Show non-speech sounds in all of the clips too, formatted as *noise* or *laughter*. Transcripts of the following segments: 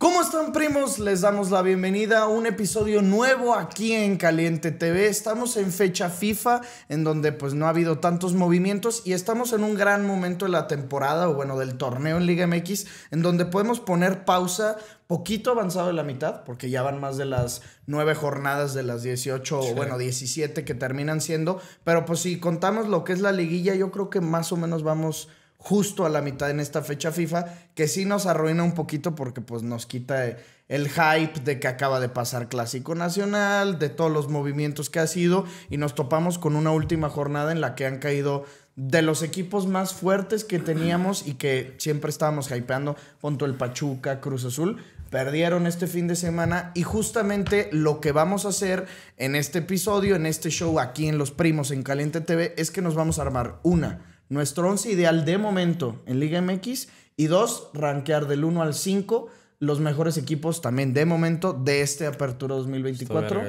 ¿Cómo están primos? Les damos la bienvenida a un episodio nuevo aquí en Caliente TV. Estamos en fecha FIFA, en donde pues no ha habido tantos movimientos y estamos en un gran momento de la temporada o bueno del torneo en Liga MX, en donde podemos poner pausa poquito avanzado de la mitad, porque ya van más de las nueve jornadas de las 18 o bueno, 17 que terminan siendo, pero pues si contamos lo que es la liguilla, yo creo que más o menos vamos justo a la mitad en esta fecha FIFA, que sí nos arruina un poquito porque pues nos quita el hype de que acaba de pasar Clásico Nacional, de todos los movimientos que ha sido y nos topamos con una última jornada en la que han caído de los equipos más fuertes que teníamos y que siempre estábamos hypeando, junto el Pachuca, Cruz Azul, perdieron este fin de semana y justamente lo que vamos a hacer en este episodio, en este show aquí en Los Primos en Caliente TV es que nos vamos a armar una nuestro 11 ideal de momento en Liga MX y dos, rankear del 1 al 5 los mejores equipos también de momento de este Apertura 2024.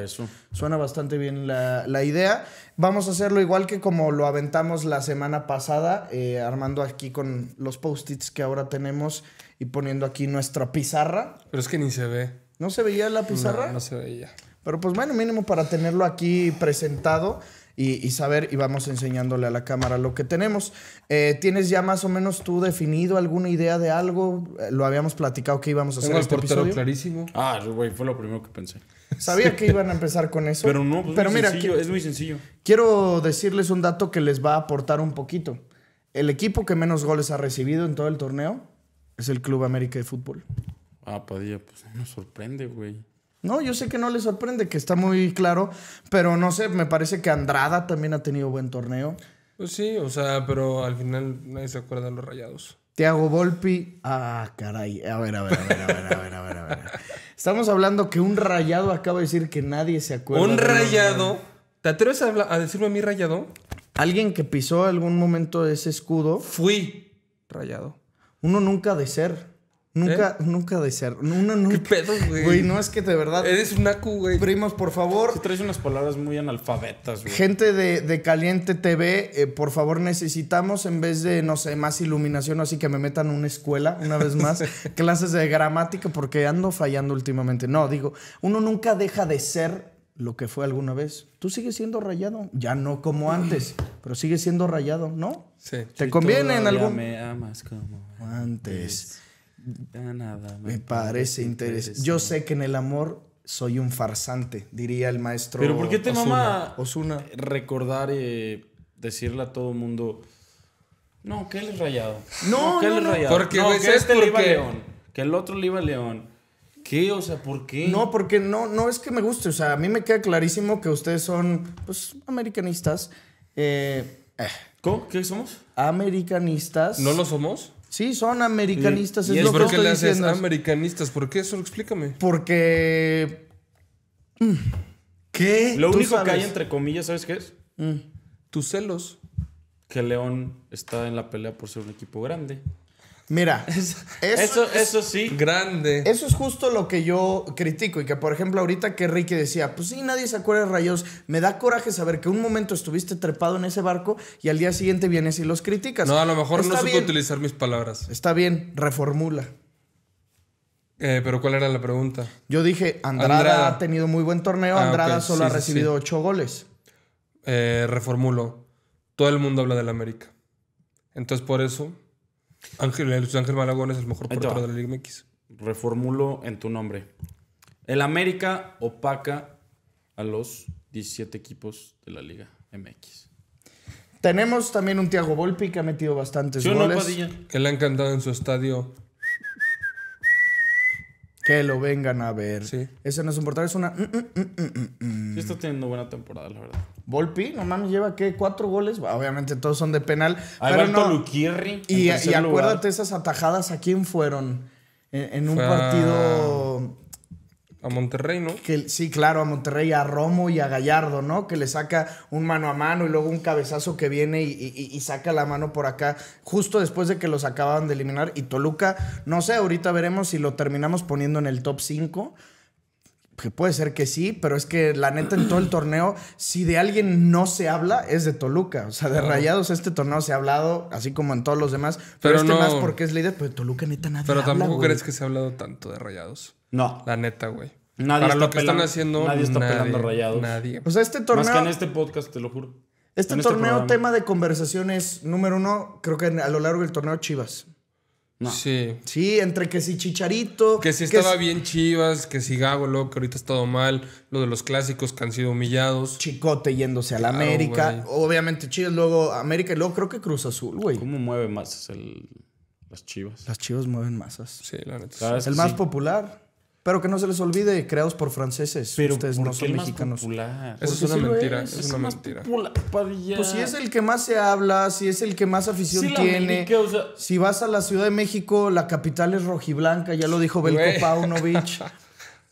Suena bastante bien la, idea. Vamos a hacerlo igual que como lo aventamos la semana pasada, eh, armando aquí con los post-its que ahora tenemos y poniendo aquí nuestra pizarra. Pero es que ni se ve. ¿No se veía la pizarra? No, no se veía. Pero pues bueno, mínimo para tenerlo aquí presentado y, saber y vamos enseñándole a la cámara lo que tenemos. Eh, ¿Tienes ya más o menos tú definido alguna idea de algo? Eh, lo habíamos platicado que íbamos a hacer Tengo este el episodio? clarísimo. Ah, güey, fue lo primero que pensé. Sabía que iban a empezar con eso. Pero no, pues, pero mira, es muy sencillo. Quiero decirles un dato que les va a aportar un poquito. El equipo que menos goles ha recibido en todo el torneo es el Club América de Fútbol. Ah, Padilla, pues, pues sorprende, güey. No, yo sé que no le sorprende, que está muy claro, pero no sé, me parece que Andrada también ha tenido buen torneo. Pues sí, o sea, pero al final nadie se acuerda de los rayados. Tiago Volpi, ah, caray, a ver, a ver, a ver, a ver, a ver, a ver, Estamos hablando que un rayado acaba de decir que nadie se acuerda. Un rayado, ¿te atreves a, decirlo a decirme mí rayado? Alguien que pisó algún momento ese escudo. Fui rayado. Uno nunca de ser. Nunca, ¿Eh? nunca de Uno no. ¿Qué pedo, güey? Güey, no es que de verdad. Eres un acu, güey. Primos, por favor. traes unas palabras muy analfabetas, güey. Gente de, Caliente TV, eh, por favor, necesitamos en vez de, no sé, más iluminación, así que me metan una escuela, una vez más, *laughs* clases de gramática, porque ando fallando últimamente. No, digo, uno nunca deja de ser lo que fue alguna vez. Tú sigues siendo rayado, ya no como antes, pero sigues siendo rayado, ¿no? Sí. ¿Te conviene en algún. me amas como antes. Ah, me, parece interesante. Yo sé que en el amor soy un farsante, diría el maestro. Pero ¿por qué te mamá Osuna? Recordar y eh, decirle a todo el mundo. No, que él es rayado. No, no que es Porque que este le iba el otro le iba a León. ¿Qué? O sea, ¿por qué? No, porque no, no es que me guste. O sea, a mí me queda clarísimo que ustedes son, pues, americanistas. Eh, eh. ¿Cómo? ¿Qué somos? Americanistas. ¿No lo somos? Sí, son americanistas. ¿Y, es ¿y lo por le haces americanistas? ¿Por qué eso? Explícame. Porque. Mm, ¿Qué? Lo único que hay entre comillas, ¿sabes qué es? Mm. Tus celos. Que León está en la pelea por ser un equipo grande. Mira, *laughs* eso, eso, sí. Grande. Eso es justo lo que yo critico y que, por ejemplo, ahorita que Ricky decía, pues sí, nadie se acuerda de Rayos, me da coraje saber que un momento estuviste trepado en ese barco y al día siguiente vienes y los criticas. No, a lo mejor no supo utilizar mis palabras. Está bien, reformula. Eh, pero ¿cuál era la pregunta? Yo dije, Andrada, ha tenido muy buen torneo, ah, Andrada solo ha recibido ocho goles. Eh, reformulo, todo el mundo habla del América. Entonces por eso Ángel, es el mejor portero de la Liga MX. Reformulo en tu nombre. El América opaca a los 17 equipos de la Liga MX. Tenemos también un Tiago Volpi que ha metido bastantes goles. que le ha encantado en su estadio que lo vengan a ver. Sí. Ese no es un portal, es una. Mm, mm, mm, sí, está teniendo buena temporada, la verdad. Volpi, no mames, lleva qué, cuatro goles. Obviamente todos son de penal. ¿Alberto Luquierri? Y, y acuérdate esas atajadas a quién fueron. En, un partido a Monterrey, ¿no? Que, sí, claro, a Monterrey, a Romo y a Gallardo, ¿no? Que le saca un mano a mano y luego un cabezazo que viene y, y saca la mano por acá, justo después de que los acababan de eliminar. Y Toluca, no sé, ahorita veremos si lo terminamos poniendo en el top 5 que puede ser que sí, pero es que la neta en todo el torneo, si de alguien no se habla, es de Toluca. O sea, de rayados este torneo se ha hablado, así como en todos los demás. Pero, este más porque es líder, pero de Toluca neta nadie Pero tampoco crees que se ha hablado tanto de rayados. No. La neta, güey. Nadie Para está lo que están haciendo, nadie está nadie, rayados. Nadie. O sea, este torneo. Más que en este podcast, te lo juro. Este, este torneo, tema de conversaciones número uno, creo que a lo largo del torneo Chivas. Sí. Sí, entre que si Chicharito. Que si estaba bien Chivas, que si Gago, luego que ahorita ha estado mal. Lo de los clásicos que han sido humillados. Chicote yéndose a la América. Obviamente Chivas, luego América y luego creo que Cruz Azul, güey. ¿Cómo mueve masas el, las Chivas? Las Chivas mueven masas. Sí, la neta. es el más popular. Pero que no se les olvide, creados por franceses. ustedes no son mexicanos. Eso es una mentira. Es, una mentira. Pues si es el que más se habla, si es el que más afición tiene. Si vas a la Ciudad de México, la capital es rojiblanca, ya lo dijo Belko Paunovic.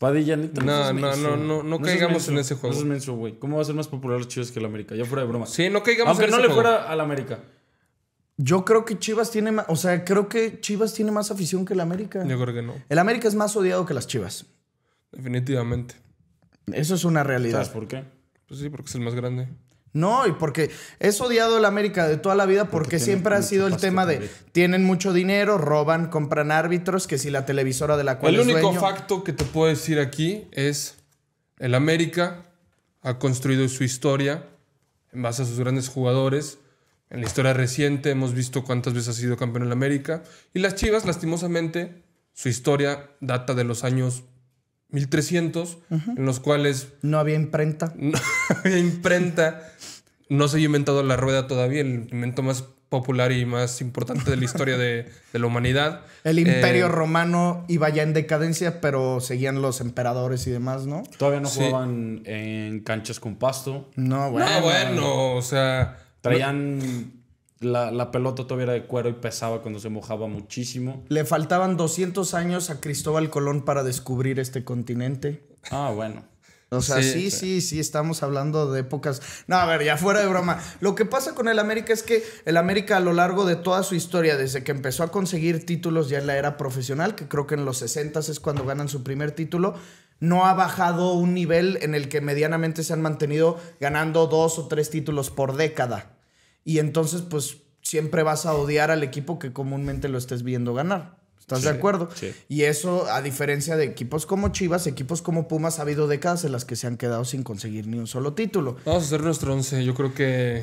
*laughs* no, no, no, no, no, caigamos en ese juego. No es menso, güey. ¿Cómo va a ser más popular los chivos que el América? Ya fuera de broma. Sí, no caigamos Aunque no le fuera al América. Yo creo que Chivas tiene más, o sea, creo que Chivas tiene más afición que el América. Yo creo que no. El América es más odiado que las Chivas. Definitivamente. Eso es una realidad. ¿Sabes por qué? Pues sí, porque es el más grande. No, y porque es odiado el América de toda la vida porque, siempre ha sido el tema de, tienen mucho dinero, roban, compran árbitros, que si la televisora de la cual El único facto que te puedo decir aquí es el América ha construido su historia en base a sus grandes jugadores en la historia reciente hemos visto cuántas veces ha sido campeón en América. Y las Chivas, lastimosamente, su historia data de los años 1300, en los cuales... No había imprenta. *laughs* No había imprenta. No se había inventado la rueda todavía, el invento más popular y más importante de la historia de, la humanidad. *laughs* El imperio eh, romano iba ya en decadencia, pero seguían los emperadores y demás, ¿no? Todavía no jugaban en canchas con pasto. No, bueno. No, bueno, o sea... Traían la, pelota todavía de cuero y pesaba cuando se mojaba muchísimo. Le faltaban 200 años a Cristóbal Colón para descubrir este continente. Ah, bueno. O sea, sí, sí, sí, sí, estamos hablando de épocas. No, a ver, ya fuera de broma. Lo que pasa con el América es que el América a lo largo de toda su historia, desde que empezó a conseguir títulos ya en la era profesional, que creo que en los 60 es cuando ganan su primer título, no ha bajado un nivel en el que medianamente se han mantenido ganando dos o tres títulos por década. Y entonces, pues siempre vas a odiar al equipo que comúnmente lo estés viendo ganar. ¿Estás de acuerdo? Y eso, a diferencia de equipos como Chivas, equipos como Pumas, ha habido décadas en las que se han quedado sin conseguir ni un solo título. Vamos a hacer nuestro once. Yo creo que.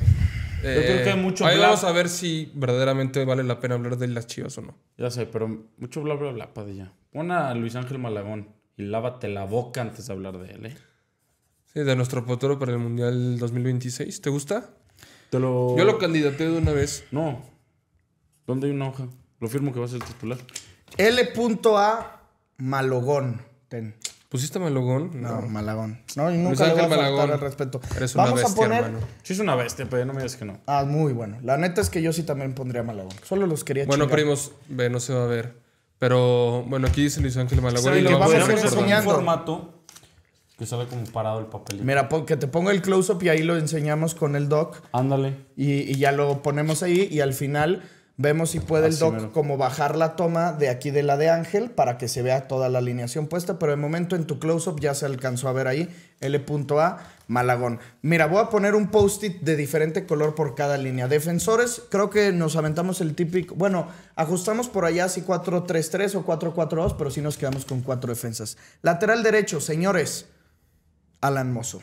Yo creo eh, que hay mucho. Ahí vamos a ver si verdaderamente vale la pena hablar de las Chivas o no. Ya sé, pero mucho bla, bla, bla, Padilla. Pon a Luis Ángel Malagón y lávate la boca antes de hablar de él. ¿eh? Sí, de nuestro futuro para el Mundial 2026. ¿Te gusta? Te lo... Yo lo candidaté de una vez. No. ¿Dónde hay una hoja? Lo firmo que va a ser titular. L.A. Malogón. Ten. ¿Pusiste Malogón? No, Malagón. No, y nunca le a faltar al respeto. Eres una bestia, hermano. Sí es una bestia, pero no me digas que no. Ah, muy bueno. La neta es que yo sí también pondría Malagón. Solo los quería Bueno, primos, ve, no se va a ver. Pero bueno, aquí dice Luis Ángel Malagüero. y lo a formato que sabe como parado el papelito. Mira, que te ponga el close-up y ahí lo enseñamos con el doc. Ándale. Y, ya lo ponemos ahí y al final vemos si puede el doc como bajar la toma de aquí de la de Ángel para que se vea toda la alineación puesta. Pero de momento en tu close-up ya se alcanzó a ver ahí L.A. Malagón. Mira, voy a poner un post-it de diferente color por cada línea. Defensores, creo que nos aventamos el típico. Bueno, ajustamos por allá si 4-3-3 o 4-4-2, pero sí nos quedamos con cuatro defensas. Lateral derecho, señores. Alan Mozo.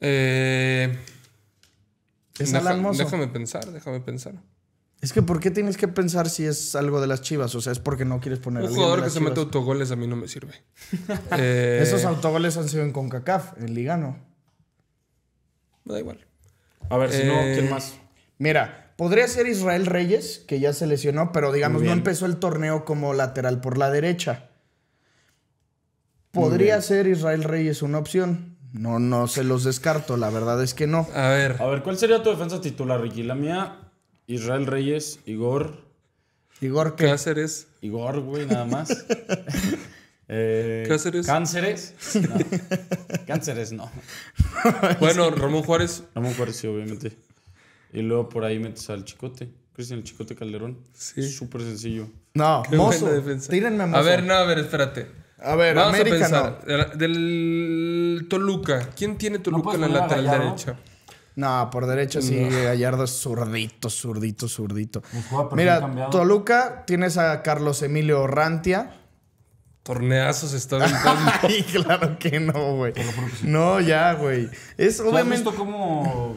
Eh, ¿Es Alan Mozo? Déjame pensar, déjame pensar. Es que ¿por qué tienes que pensar si es algo de las chivas? O sea, es porque no quieres poner... Un jugador que se mete autogoles a mí no me sirve. *laughs* Eh, Esos autogoles han sido en CONCACAF, en Ligano. Me da igual. A ver, si no, eh, ¿quién más? Mira, podría ser Israel Reyes, que ya se lesionó, pero digamos, no empezó el torneo como lateral por la derecha. Podría ser Israel Reyes una opción. No, no se los descarto, la verdad es que no. A ver. A ver, ¿cuál sería tu defensa titular, Ricky? La mía Israel Reyes, Igor. Igor ¿qué? Cáceres. Igor, güey, nada más. *laughs* eh, Cáceres. Cánceres. *laughs* No. Cánceres, no. *laughs* bueno, Ramón Juárez. Ramón Juárez, sí, obviamente. Y luego por ahí metes al chicote. Cristian, el chicote Calderón. Sí. Súper sencillo. No, mozo. Tírenme a mozo. A ver, no, a ver, espérate. A ver, Vamos América a pensar. No. Del Toluca. ¿Quién tiene Toluca en la lateral derecha? No, por derecho sí, Gallardo es zurdito, zurdito, zurdito. Pues Mira, Toluca, tienes a Carlos Emilio Rantia. Torneazos está *laughs* aventando. Ay, claro que no, güey. No, ya, güey. Es obviamente. ¿Has visto como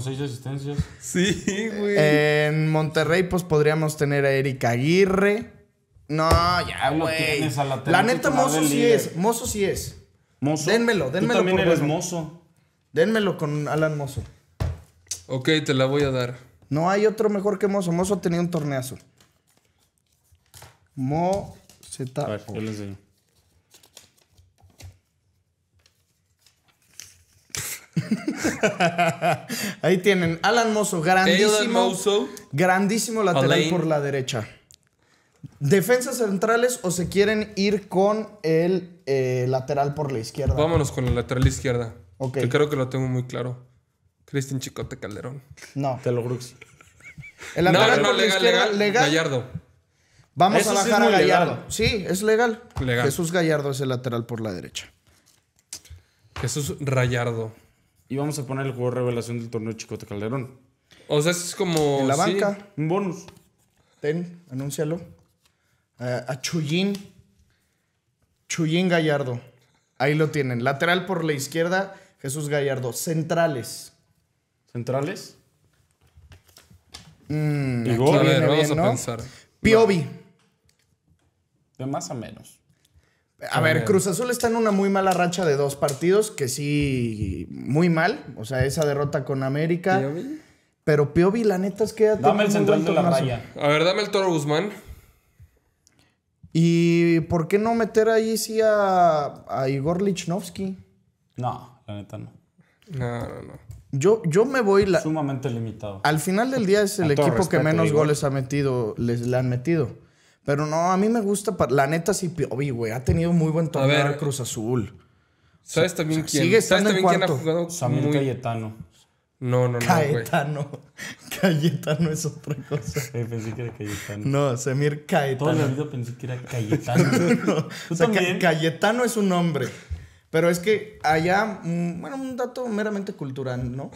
seis asistencias? Sí, güey. En Monterrey, pues podríamos tener a Erika Aguirre. No, ya, güey. La, neta, mozo sí es. Mozo sí es. Mozo. Dénmelo, dénmelo. Tú también mozo. Denmelo con Alan Mozo. Ok, te la voy a dar. No hay otro mejor que Mozo. Mozo tenía un torneazo. Mo *laughs* Ahí tienen. Alan Mozo, grandísimo. Grandísimo lateral por la derecha. Defensas centrales o se quieren ir con el eh, lateral por la izquierda. Vámonos con el lateral izquierda. Yo creo que lo tengo muy claro. Cristian Chicote Calderón. No. Te lo El no, no, no, legal, legal, Gallardo. Vamos a bajar a Gallardo. Sí, es legal. legal. Jesús Gallardo es el lateral por la derecha. Jesús Rayardo. Y vamos a poner el juego revelación del torneo Chicote Calderón. O sea, es como. En la banca. Un bonus. Ten, anúncialo. a Chullín. Chuyín Gallardo. Ahí lo tienen. Lateral por la izquierda. Jesús Gallardo. Centrales. ¿Centrales? Mm, pensar. Piovi. De más a menos. A, ver, Cruz Azul está en una muy mala racha de dos partidos, que sí, muy mal. O sea, esa derrota con América. ¿Piovi? Pero Piovi, la neta es que Dame el central de la raya. A ver, dame el toro Guzmán. ¿Y por qué no meter ahí sí a, Igor Lichnowsky? No, neta no. No, no, Yo, yo me voy... La... Sumamente limitado. Al final del día es el equipo que menos goles ha metido, les, le han metido. Pero no, a mí me gusta... La neta sí, Piovi, güey. Ha tenido muy buen torneo Cruz Azul. ¿Sabes también quién? Sigue ¿sabes también quién ha jugado? Samir Cayetano. No, no, no, Cayetano. *laughs* Cayetano es otra cosa. pensé que era Cayetano. No, Samir Cayetano. Todo la vida pensé que era Cayetano. *laughs* Cayetano es un nombre. Pero es que allá, mm, bueno, un dato meramente cultural, ¿no?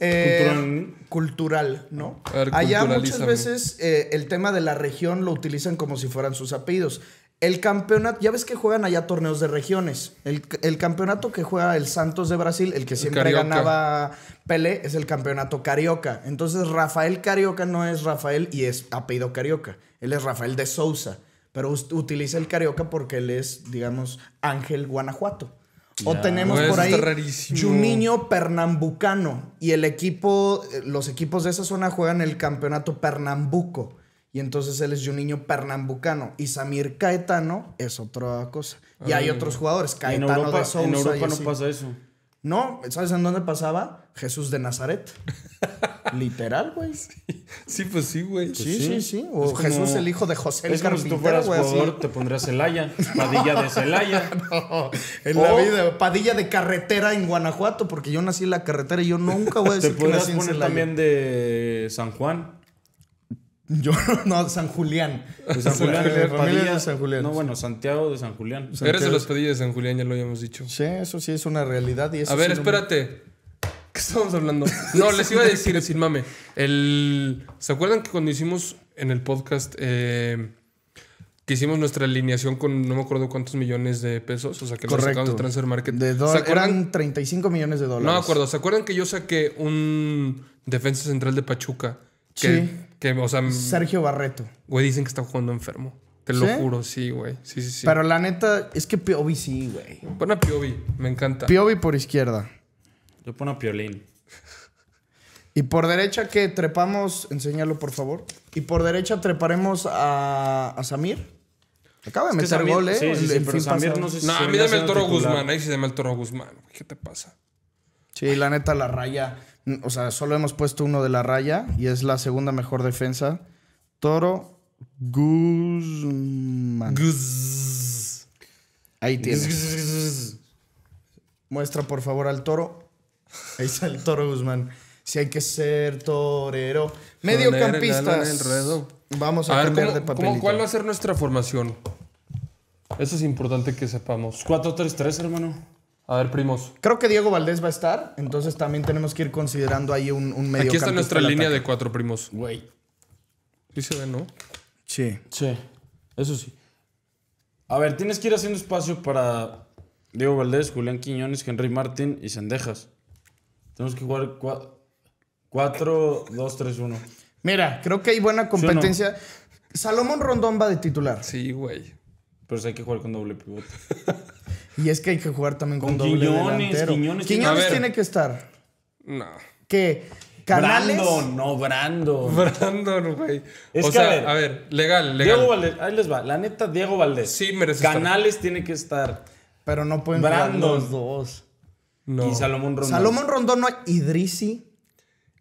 Eh, cultural. ¿no? allá muchas veces eh, el tema de la región lo utilizan como si fueran sus apellidos. El campeonato, ya ves que juegan allá torneos de regiones. El, campeonato que juega el Santos de Brasil, el que siempre ganaba Pelé, es el campeonato Carioca. Entonces Rafael Carioca no es Rafael y es apellido Carioca. Él es Rafael de Souza pero utiliza el Carioca porque él es, digamos, Ángel Guanajuato. O tenemos por ahí un niño Pernambucano y el equipo, los equipos de esa zona juegan el campeonato Pernambuco. Y entonces él es un niño Pernambucano. Y Samir Caetano es otra cosa. Y hay otros jugadores, Caetano en Europa, En Europa no pasa eso. No, ¿sabes en dónde pasaba? Jesús de Nazaret. *laughs* Literal, güey. Sí. pues sí, güey. sí, pues sí, sí, O Jesús, el hijo de José. Es el si tú fueras te pondrías Celaya. Padilla de Celaya. *laughs* no, en la vida. Padilla de carretera en Guanajuato, porque yo nací en la carretera y yo nunca voy a *laughs* decir que nací en poner también de San Juan. Yo *laughs* no, San Julián. De San Julián, de San Julián. No, bueno, Santiago de San Julián. Eres de los Padillas de San Julián, ya lo habíamos dicho. Sí, eso sí es una realidad. a ver, espérate. ¿Qué estamos hablando? No, les iba a decir, sin mame. El... ¿Se acuerdan que cuando hicimos en el podcast eh, que hicimos nuestra alineación con no me acuerdo cuántos millones de pesos? O sea, que nos sacamos de Transfer Market. Eran 35 millones de dólares. No me acuerdo. ¿Se acuerdan que yo saqué un defensa central de Pachuca? sí. Que, o sea, Sergio Barreto. Güey, dicen que está jugando enfermo. Te lo juro, sí, güey. Sí, sí, sí. Pero la neta, es que Piovi sí, güey. Pon a Piovi, me encanta. Piovi por izquierda. Yo pongo a Piolín. Y por derecha que trepamos, enséñalo por favor. Y por derecha treparemos a, a Samir. Acaba de meter gol, ¿eh? Samir no sé si No, a mí dame el toro Guzmán, ahí sí dame el toro Guzmán. ¿Qué te pasa? Sí, la neta, la raya. O sea, solo hemos puesto uno de la raya y es la segunda mejor defensa. Toro Guzmán. Ahí tienes. Muestra por favor al toro. Ahí está el toro Guzmán. Si hay que ser torero. Mediocampistas. Vamos a, ver, cambiar de ¿Cuál va a ser nuestra formación? Eso es importante que sepamos. 4-3-3, hermano. A ver, primos. Creo que Diego Valdés va a estar, entonces también tenemos que ir considerando ahí un, medio. Aquí está nuestra línea de cuatro primos. Güey. Sí se ve, ¿no? Sí. Sí, eso sí. A ver, tienes que ir haciendo espacio para Diego Valdés, Julián Quiñones, Henry Martín y Sendejas. Tenemos que jugar cuatro, dos, tres, uno. Mira, creo que hay buena competencia. Salomón Rondón va de titular. Sí, güey. Pero hay que jugar con doble pivote. *laughs* Y es que hay que jugar también con, con doble Quiñones, Quiñones, Quiñones tiene que estar. No. Que Canales. no, Brando, Brandon, güey. o sea, a ver, legal, legal. Diego Valdés, ahí les va. La neta, Diego Valdés. Sí, merece Canales tiene que estar. Pero no pueden Brandon. los dos. No. Y Salomón Rondón. Salomón Rondón no hay. Idrisi.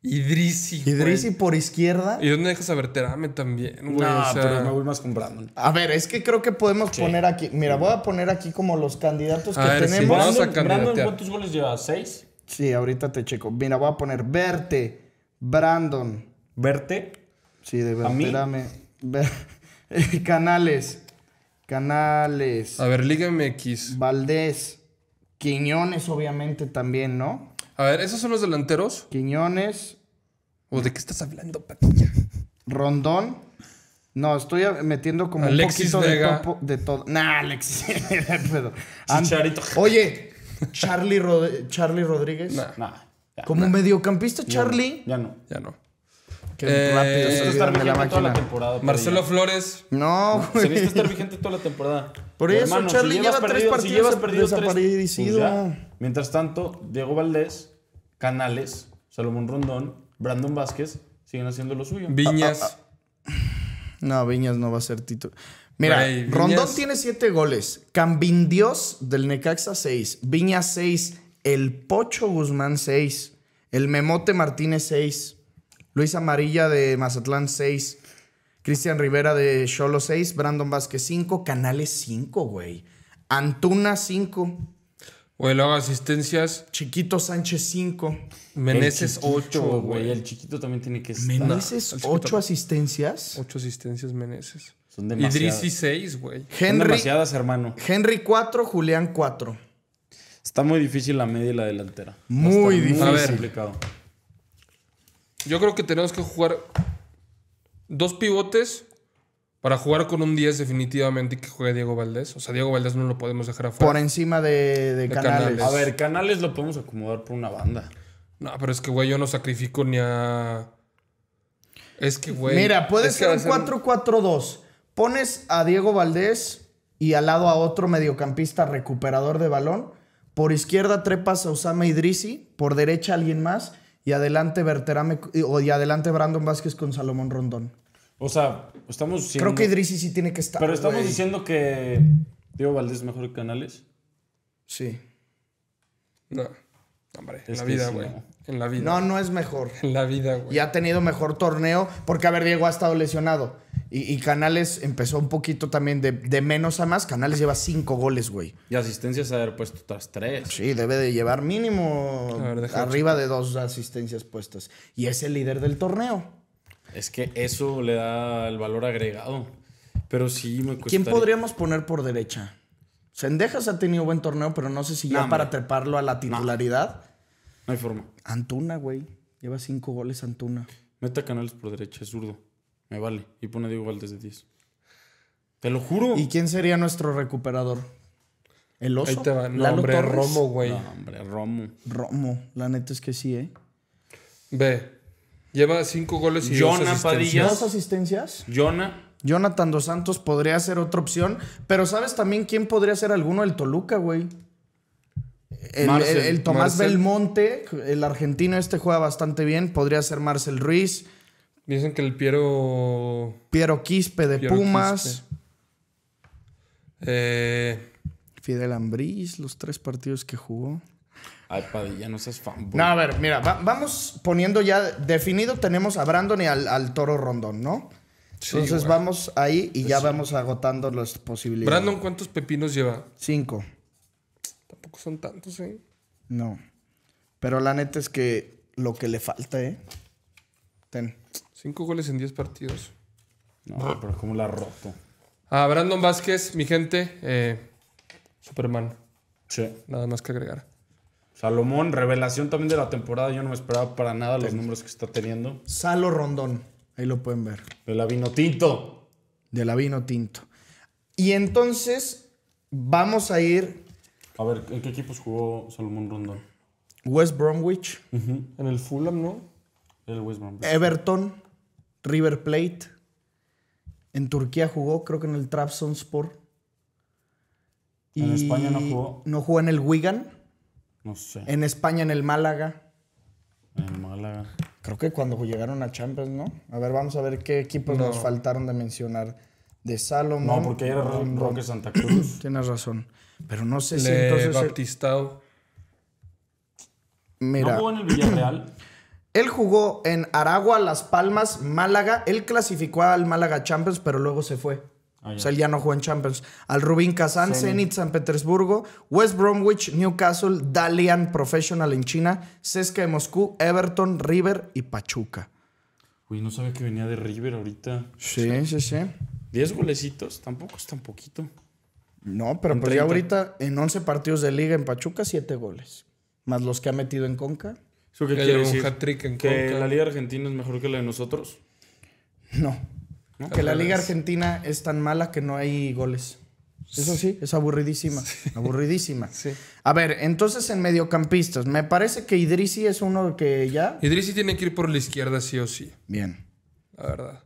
Idrisi. Idrisi por izquierda. ¿Y dónde dejas a Verterame también, No, pero me voy más con A ver, es que creo que podemos poner aquí. Mira, voy a poner aquí como los candidatos que tenemos. Brandon, ¿cuántos goles lleva? ¿Seis? Sí, ahorita te checo. Mira, voy a poner Verte, Brandon. ¿Verte? Sí, de Verterame. *laughs* Canales. Canales. A ver, lígame X. Valdés. Quiñones, obviamente, también, ¿no? A ver, esos son los delanteros. Quiñones. ¿O de qué estás hablando, Patilla? Rondón. No, estoy metiendo como un poquito de, de todo. Nah, Alexis. *laughs* Oye, Charlie, Charlie Rodríguez. Nah. Como mediocampista, Charlie. Ya no. Ya no. Qué rápido. Eh, estar vigente la toda Marcelo Flores. No, güey. Se viste estar vigente toda la temporada. Por eso, hermano, Charlie lleva tres partidos si perdido Tres, pues Mientras tanto, Diego Valdés, Canales, Salomón Rondón, Brandon Vázquez siguen haciendo lo suyo. Viñas. Ah, ah. No, Viñas no va a ser título. Mira, Rondón tiene siete goles. Cambindios del Necaxa, seis. Viñas, seis. El Pocho Guzmán, seis. El Memote Martínez, seis. Luis Amarilla de Mazatlán 6, Cristian Rivera de Cholo 6, Brandon Vázquez 5, Canales 5, güey. Antuna 5. Güey, luego asistencias. Chiquito Sánchez 5. Meneses 8, güey. El chiquito también tiene que estar. Meneses 8 asistencias. 8 asistencias, Meneses. Son demasiadas. Idrisi 6, güey. demasiadas, hermano. Henry 4, Julián 4. Está muy difícil la media y la delantera. Muy difícil. Muy complicado. Yo creo que tenemos que jugar dos pivotes para jugar con un 10 definitivamente que juegue Diego Valdés. O sea, Diego Valdés no lo podemos dejar afuera. Por encima de, canales. A ver, Canales lo podemos acomodar por una banda. No, pero es que, güey, yo no sacrifico ni a... Es que, güey... Mira, puede ser un 4-4-2. Pones a Diego Valdés y al lado a otro mediocampista recuperador de balón. Por izquierda trepas a Osama Idrisi. Por derecha alguien más y adelante Berterame o y adelante Brandon Vázquez con Salomón Rondón. O sea, estamos diciendo, Creo que Idrisi sí tiene que estar. Pero estamos diciendo que Diego Valdés es mejor que Canales. Sí. No. Hombre, en la vida, güey. En la vida. No, no es mejor. En la vida, güey. Y ha tenido mejor torneo porque, a ver, Diego ha estado lesionado. Y, Canales empezó un poquito también de, menos a más. Canales lleva cinco goles, güey. Y asistencias a haber puesto otras tres. Sí, debe de llevar mínimo arriba de dos asistencias puestas. Y es el líder del torneo. Es que eso le da el valor agregado. Pero sí me cuesta. ¿Quién podríamos poner por derecha? Sendejas ha tenido buen torneo, pero no sé si ya para treparlo a la titularidad. No, no hay forma. Antuna, güey. Lleva cinco goles Antuna. Meta Canales por derecha, es zurdo. Me vale. Y pone Diego Valdés de 10. Te lo juro. ¿Y quién sería nuestro recuperador? ¿El oso? hombre, Romo, güey. hombre, Romo. Romo. La neta es que sí, ¿eh? Ve. Lleva cinco goles y dos asistencias. ¿Dos asistencias? Jonah. Jonathan Dos Santos podría ser otra opción. Pero ¿sabes también quién podría ser alguno? El Toluca, güey. El, Tomás Belmonte, el argentino este juega bastante bien. Podría ser Marcel Ruiz. Dicen que el Piero. Piero Quispe de Pumas. Eh, Fidel Ambriz, los tres partidos que jugó. Ay, Padilla, no seas fan. No, a ver, mira, vamos poniendo ya. Definido tenemos a Brandon y al, Toro Rondón, ¿no? Entonces vamos ahí y ya vamos agotando las posibilidades. Brandon, ¿cuántos pepinos lleva? Cinco. Tampoco son tantos, ¿eh? No. Pero la neta es que lo que le falta, ¿eh? Ten. Cinco goles en 10 partidos. No, pero cómo la ha roto. A ah, Brandon Vázquez, mi gente, eh, Superman. Sí. Nada más que agregar. Salomón, revelación también de la temporada. Yo no me esperaba para nada los números que está teniendo. Salo Rondón. Ahí lo pueden ver. De la vino tinto. De la vino tinto. Y entonces vamos a ir. A ver, ¿en qué equipos jugó Salomón Rondón? West Bromwich. En el Fulham, ¿no? El West Bromwich. Everton. River Plate. En Turquía jugó, creo que en el Trabzonspor. Y en España no jugó. No jugó en el Wigan. No sé. En España en el Málaga. En Málaga. Creo que cuando llegaron a Champions, ¿no? A ver, vamos a ver qué equipos nos faltaron de mencionar. De Salomón. No, porque era Roque Santa Cruz. *clears throat* Tienes razón. Pero no sé si entonces. Baptistao. Mira. jugó en el Villarreal? *clears throat* Él jugó en Aragua, Las Palmas, Málaga. Él clasificó al Málaga Champions, pero luego se fue. Ah, o sea, él ya no jugó en Champions. Al Rubín Kazán, Zenit, San Petersburgo, West Bromwich, Newcastle, Dalian Professional en China, Cesca de Moscú, Everton, River y Pachuca. Uy, no sabía que venía de River ahorita. Sí, sí, sí. Diez golecitos, tampoco es tan poquito. No, pero pues ya ahorita en 11 partidos de liga en Pachuca, siete goles. Más los que ha metido en Conca, qué quiere En ¿Que la Liga Argentina es mejor que la de nosotros? No. Que la Liga Argentina es tan mala que no hay goles. Eso sí, es aburridísima. Aburridísima. A ver, entonces en mediocampistas, me parece que Idrisi es uno que ya. Idrisi tiene que ir por la izquierda, sí o sí. Bien. La verdad.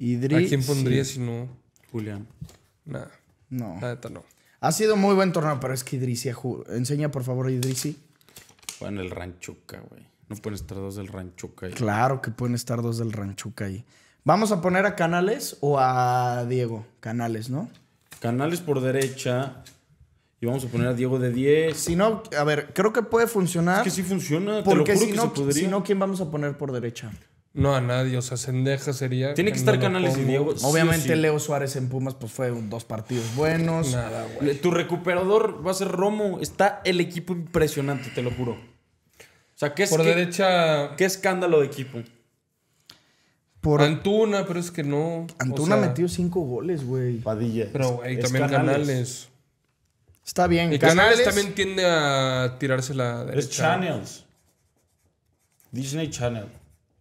¿A quién pondría si no? Julián. nada No. La no. Ha sido muy buen torneo, pero es que Idrisi. Enseña, por favor, a Idrisi. En el Ranchuca, güey. No pueden estar dos del Ranchuca ahí. Claro que pueden estar dos del Ranchuca ahí. Vamos a poner a Canales o a Diego. Canales, ¿no? Canales por derecha. Y vamos a poner a Diego de 10. Si no, a ver, creo que puede funcionar. Es que sí funciona, porque te Si no, ¿quién vamos a poner por derecha? No, a nadie. O sea, Sendeja sería. Tiene que estar Canales y Diego. Obviamente, Leo Suárez en Pumas, pues fue dos partidos buenos. Nada, güey. Tu recuperador va a ser Romo. Está el equipo impresionante, te lo juro. O sea, ¿qué Por derecha. Qué escándalo de equipo. Antuna, pero es que no. Antuna metió cinco goles, güey. Padilla. Pero, güey, también canales. Está bien. Y canales, canales, también tiende a tirarse la derecha. Es Channels. Disney Channel.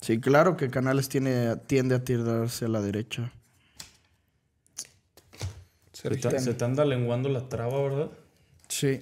Sí, claro que Canales tiene, tiende a tirarse a la derecha. Se, te anda lenguando la traba, ¿verdad? Sí.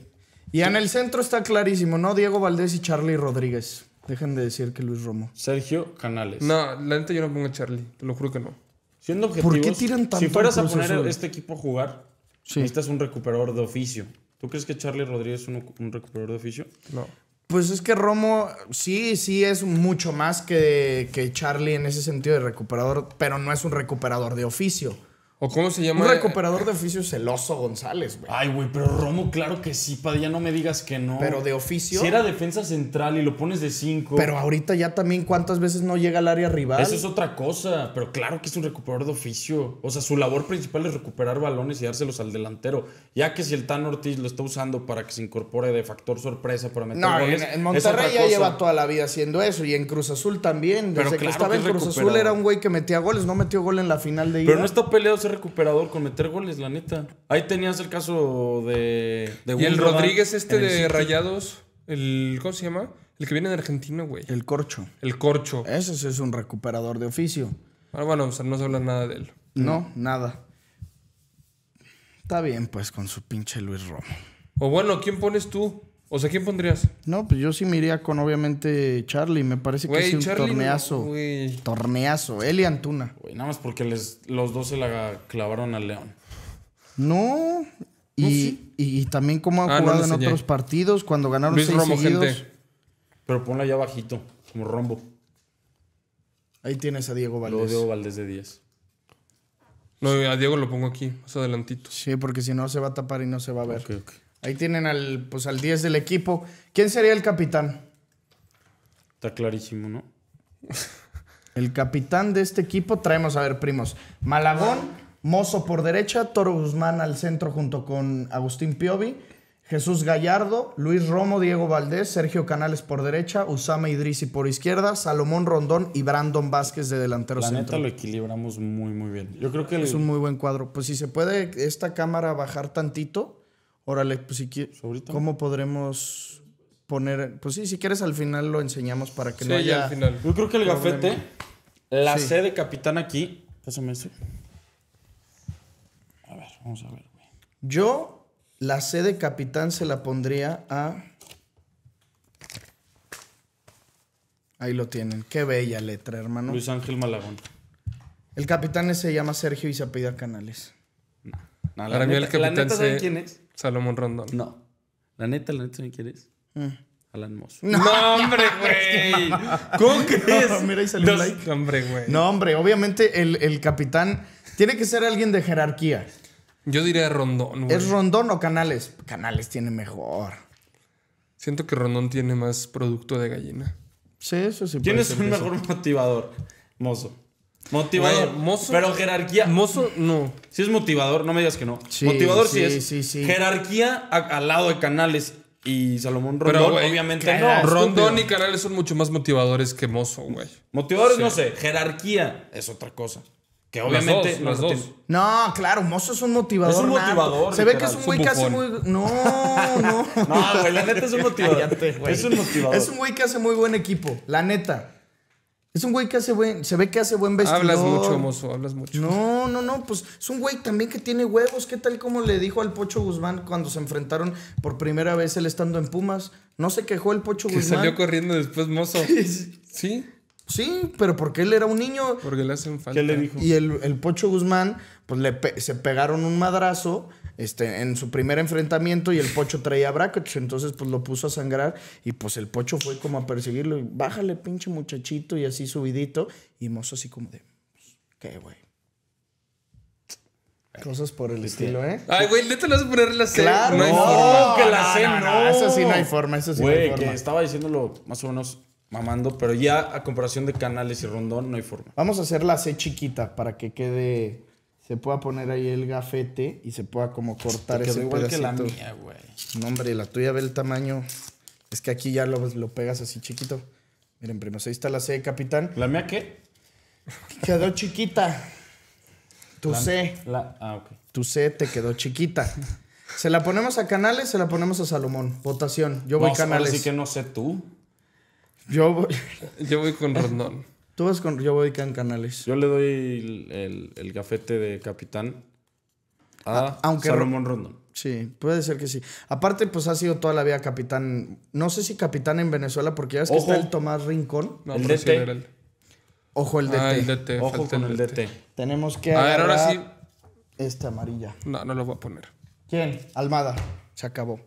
Y en el centro está clarísimo, ¿no? Diego Valdés y Charlie Rodríguez. Dejen de decir que Luis Romo. Sergio Canales. No, la neta yo no pongo a Charlie, te lo juro que no. Siendo objetivos, ¿Por qué tiran tanto Si fueras a poner este equipo a jugar, este necesitas un recuperador de oficio. ¿Tú crees que Charlie Rodríguez es un recuperador de oficio? No. Pues es que Romo sí, sí es mucho más que, Charlie en ese sentido de recuperador, pero no es un recuperador de oficio. ¿O cómo se llama? Un recuperador de oficio celoso González, güey. Ay, güey, pero Romo, claro que sí, Padilla, no me digas que no. Pero de oficio. Si era defensa central y lo pones de cinco. Pero ahorita ya también, ¿cuántas veces no llega al área rival? Eso es otra cosa, pero claro que es un recuperador de oficio. O sea, su labor principal es recuperar balones y dárselos al delantero. Ya que si el Tan Ortiz lo está usando para que se incorpore de factor sorpresa para meter no, goles, en Monterrey ya lleva toda la vida haciendo eso y en Cruz Azul también. pero que estaba en Cruz Azul era un güey que metía goles, no metió gol en la final de ida. Pero no está peleado recuperador con meter goles, la neta. Ahí tenías el caso de. y el Rodríguez este de Rayados, el, ¿cómo se llama? El que viene de Argentina, güey. El corcho. El corcho. Ese es un recuperador de oficio. Ah, bueno, o sea, no se habla nada de él. No, nada. Está bien, pues, con su pinche Luis Romo. O bueno, ¿quién pones tú? O sea, ¿quién pondrías? No, pues yo sí me iría con, obviamente, Charlie. Me parece que es un torneazo. Torneazo. Él y Antuna. nada más porque les, los dos se la clavaron al León. No. Y, también cómo han ah, jugado en otros partidos cuando ganaron seis Romo, Gente. Pero ponla allá bajito, como rombo. Ahí tienes a Diego Valdés. Lo Diego Valdés de 10. No, a Diego lo pongo aquí, más adelantito. Sí, porque si no se va a tapar y no se va a ver. Ok, ok. Ahí tienen al, pues, al 10 del equipo. ¿Quién sería el capitán? Está clarísimo, ¿no? *laughs* el capitán de este equipo traemos, a ver, primos. Malagón, Mozo por derecha, Toro Guzmán al centro junto con Agustín Piovi, Jesús Gallardo, Luis Romo, Diego Valdés, Sergio Canales por derecha, Usama Idrisi por izquierda, Salomón Rondón y Brandon Vázquez de delantero La Neta lo equilibramos muy, muy bien. Yo creo que... Es un muy buen cuadro. Pues si se puede esta cámara bajar tantito Órale, pues si quieres. Pues, ¿Cómo podremos poner? Pues sí, si quieres al final lo enseñamos para que no haya. Al final. Yo creo que el gafete, la C de capitán aquí. Pásame eso. Este. A ver, vamos a ver, güey. Yo la C de capitán se la pondría a. Ahí lo tienen. Qué bella letra, hermano. Luis Ángel Malagón. El capitán se llama Sergio y se apellida Canales. No, la, el capitán la neta, se... quién es? Salomón Rondón. No. La neta, la neta, ni quieres. Mm. Alan mozo. No, hombre, *laughs* güey. ¿Cómo crees? No, mira, ahí salió Dos, like. Hombre, güey. No, hombre, obviamente el, el capitán tiene que ser alguien de jerarquía. Yo diría Rondón, ¿Es Rondón o Canales? Canales tiene mejor. Siento que Rondón tiene más producto de gallina. Sí, eso sí. Tienes un mejor motivador, mozo. Motivador. mozo, pero jerarquía. Mozo, no. Si es motivador, no me digas que no. motivador sí, es. Jerarquía al lado de Canales y Salomón Rondón, obviamente Rondón y Canales son mucho más motivadores que Mozo, güey. Motivadores, no sé. Jerarquía es otra cosa. Que obviamente. dos, no, claro, Mozo es un motivador. Es un motivador. Se ve que es un güey hace muy. No, no. *laughs* no, la neta es un motivador. Es un motivador. Es un güey que hace muy buen equipo, la neta. Es un güey que hace buen, se ve que hace buen vestido. Hablas mucho, mozo, hablas mucho. No, no, no, pues es un güey también que tiene huevos. ¿Qué tal como le dijo al Pocho Guzmán cuando se enfrentaron por primera vez él estando en Pumas? No se quejó el Pocho que Y salió corriendo después, mozo. *laughs* ¿Sí? Sí, pero porque él era un niño. Porque le hacen falta. ¿Qué le dijo? Y el, Pocho Guzmán, pues le se pegaron un madrazo este, en su primer enfrentamiento y el pocho traía brackets, entonces pues lo puso a sangrar y pues el pocho fue como a perseguirlo y bájale pinche muchachito y así subidito y mozo así como de, pues, qué güey. Cosas por el estilo, ¿eh? Ay, güey, neta le vas a poner la C. Claro, no, hay forma. que la C no. Eso sí no hay forma, eso sí no hay forma. que estaba diciéndolo más o menos mamando, pero ya a comparación de Canales y Rondón no hay forma. Vamos a hacer la C chiquita para que quede se pueda poner ahí el gafete y se pueda como cortar ese Igual que la mía, güey. No, hombre, la tuya ve el tamaño. Es que aquí ya lo, pegas así chiquito. Miren, primero ahí está la C, capitán. ¿La mía qué? Quedó chiquita. Tu C. ah, ok. Tu C te quedó chiquita. ¿Se la ponemos a Canales? Se la ponemos a Salomón. Votación. Yo voy a Canales. Así que no sé tú. Yo voy. Yo voy con Rondón. Tú vas con. Yo voy con Canales. Yo le doy el, el, gafete de capitán a, ah, Aunque Salomón Rondón. Sí, puede ser que sí. Aparte, pues ha sido toda la vida capitán. No sé si capitán en Venezuela, porque ya ves que está el Tomás Rincón. No, El DT. Ojo el DT. Ah, el DT. Ojo con el DT. Tenemos que. A ver, ahora sí. Esta amarilla. No, no lo voy a poner. ¿Quién? Almada. Se acabó.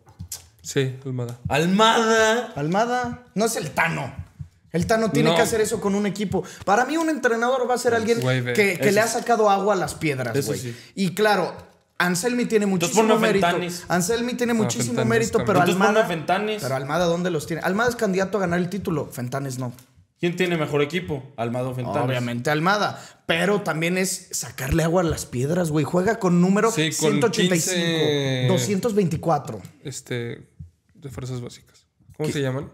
Sí, Almada. Almada. Almada. No es el Tano. El Tano tiene que hacer eso con un equipo. Para mí, un entrenador va a ser pues, alguien que, le ha sacado agua a las piedras, güey. Y claro, Anselmi tiene muchísimo mérito. Anselmi tiene muchísimo mérito, pero Almada. Pero Almada, ¿dónde los tiene? Almada es candidato a ganar el título, Fentanes no. ¿Quién tiene mejor equipo? Almada o Fentanes. Obviamente Almada. Pero también es sacarle agua a las piedras, güey. Juega con número 185, 224. Este, de fuerzas básicas. ¿Cómo se llaman?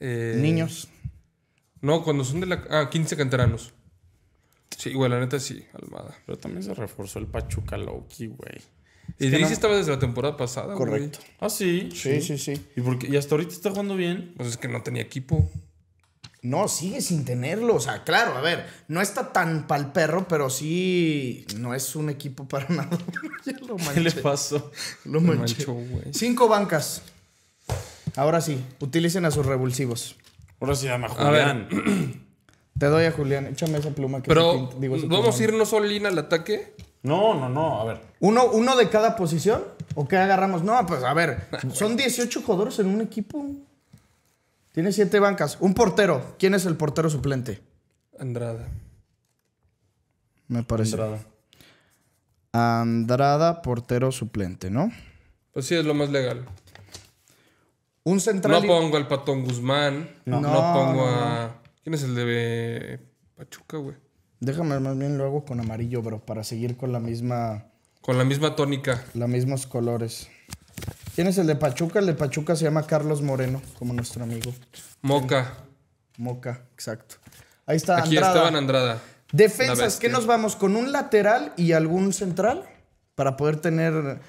Eh, Niños. No, cuando son de la. Ah, 15 canteranos. Sí, güey, la neta sí, Almada. Pero también se reforzó el Pachuca Loki, güey. Y Dice estaba desde la temporada pasada, Correcto. Ah, sí. Sí, sí, sí. ¿Y, porque, hasta ahorita está jugando bien? Pues es que no tenía equipo. No, sigue sin tenerlo. O sea, claro, a ver, no está tan pal perro, pero sí no es un equipo para *laughs* nada. lo ¿Qué le pasó? Lo manché. Lo manchó, güey. Cinco bancas. Ahora sí, utilicen a sus revulsivos. Ahora se llama Julián. *clears throat* Te doy a Julián, échame esa pluma que Pero, ¿vamos a irnos no al ataque? No, no, no, a ver. ¿Uno, ¿Uno de cada posición? ¿O qué agarramos? No, pues a ver, son 18 jugadores en un equipo. Tiene 7 bancas. Un portero. ¿Quién es el portero suplente? Andrada. Me parece. Andrada. Andrada, portero suplente, ¿no? Pues sí, es lo más legal. Un central. No pongo al Patón Guzmán. No, pongo a. ¿Quién es el de Pachuca, güey? Déjame, más bien lo hago con amarillo, bro, para seguir con la misma. Con la misma tónica. Los mismos colores. ¿Quién es el de Pachuca? El de Pachuca se llama Carlos Moreno, como nuestro amigo. Moca. Moca, exacto. Ahí está Aquí Andrada. Andrada. Defensas, ¿qué nos vamos? ¿Con un lateral y algún central? Para poder tener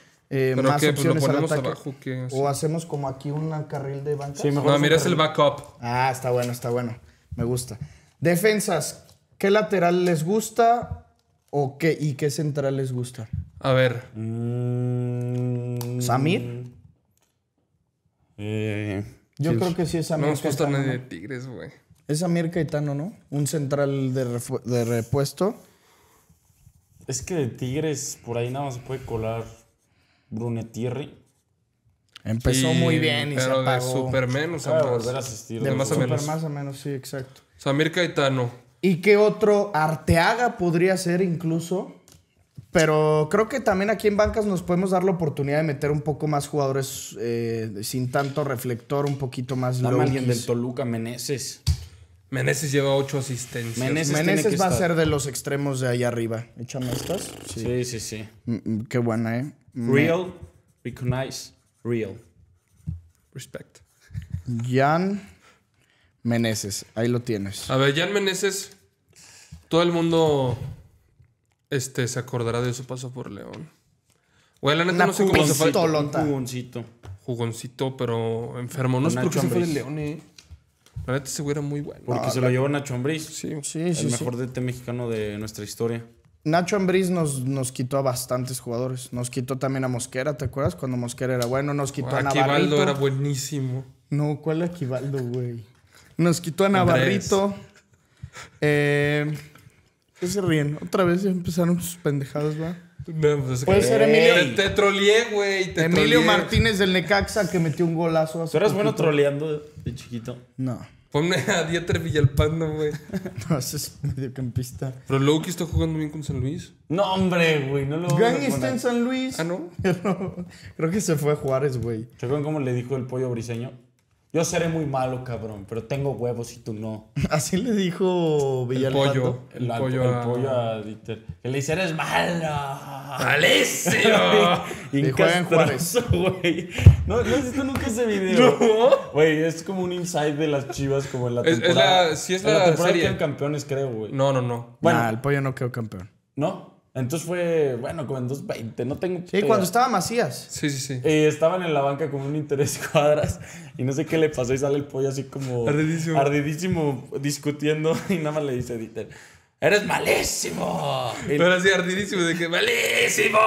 más opciones O hacemos como aquí un carril de banca. Sí, mira, es el backup. Ah, está bueno, está bueno. Me gusta. Defensas, ¿qué lateral les gusta o qué, y qué central les gusta? A ver. Mm. ¿Samir? Eh, Yo creo que sí es Samir. No nos gusta nadie de Tigres, güey. Es Samir Caetano, ¿no? Un central de, de repuesto. Es que de Tigres por ahí nada más se puede colar Brunetierri. Empezó muy bien y se apagó. de super menos más. De, más menos. más menos, sí, exacto. Samir Caetano. ¿Y qué otro? Arteaga podría ser incluso. Pero creo que también aquí en bancas nos podemos dar la oportunidad de meter un poco más jugadores eh, sin tanto reflector, un poquito más Dame alguien del Toluca, Meneses. Meneses lleva ocho asistencias. Meneses, va a ser de los extremos de ahí arriba. Échame estas. Sí, sí, sí. Mm, mm, qué buena, ¿eh? Real, recognize, real. Respect. Jan Meneses, ahí lo tienes. A ver, Jan Meneses, todo el mundo este, se acordará de su paso por León. Güey, la neta no sé cómo se fue. jugoncito. Jugoncito, pero enfermo. No sé por se fue León, eh. La neta ese güey era muy bueno. Porque ah, se lo llevó Nacho Ambriz. Sí, Sí, el sí, El mejor DT mexicano de nuestra historia. Nacho Ambriz nos, nos quitó a bastantes jugadores. Nos quitó también a Mosquera, ¿te acuerdas? Cuando Mosquera era bueno, nos quitó a Navarrito. Aquivaldo era buenísimo. No, ¿cuál Aquivaldo, güey? Nos quitó a Navarrito. Eh, ¿Qué se ríen? Otra vez ya empezaron sus pendejadas, ¿va? Pues, Puede eh, ser Emilio. Te, troleé, güey. Emilio Martínez del Necaxa que metió un golazo. ¿Tú eras bueno troleando de chiquito? No. Ponme a Dieter Villalpando, güey. *laughs* no, ese es mediocampista. Pero Loki está jugando bien con San Luis. No, hombre, güey, no lo Gang está en San Luis. Ah, no. *laughs* Creo que se fue a Juárez, güey. ¿Se acuerdan cómo le dijo el pollo briseño? Yo seré muy malo, cabrón, pero tengo huevos y tú no. *laughs* Así le dijo Villalpando. El pollo. El, pollo, a... Dieter. Que le dice, eres malo. *laughs* ¡Malísimo! *laughs* y Juárez. güey. No, no has visto nunca ese video. No. Güey, es como un inside de las chivas, como en la temporada. Es, es la, sí es en la, temporada serie. quedan campeones, creo, güey. No, no, no. Bueno, el pollo no quedó campeón. ¿No? Entonces fue, bueno, como en 2.20, no tengo... Sí, cuando estaba Macías. Sí, sí, sí. Y eh, estaban en la banca con un interés *laughs* cuadras y no sé qué le pasó y sale el pollo así como... Ardidísimo. Ardidísimo discutiendo *laughs* y nada más le dice Dieter, ¡Eres malísimo! Y Pero así ardidísimo, de ¡malísimo!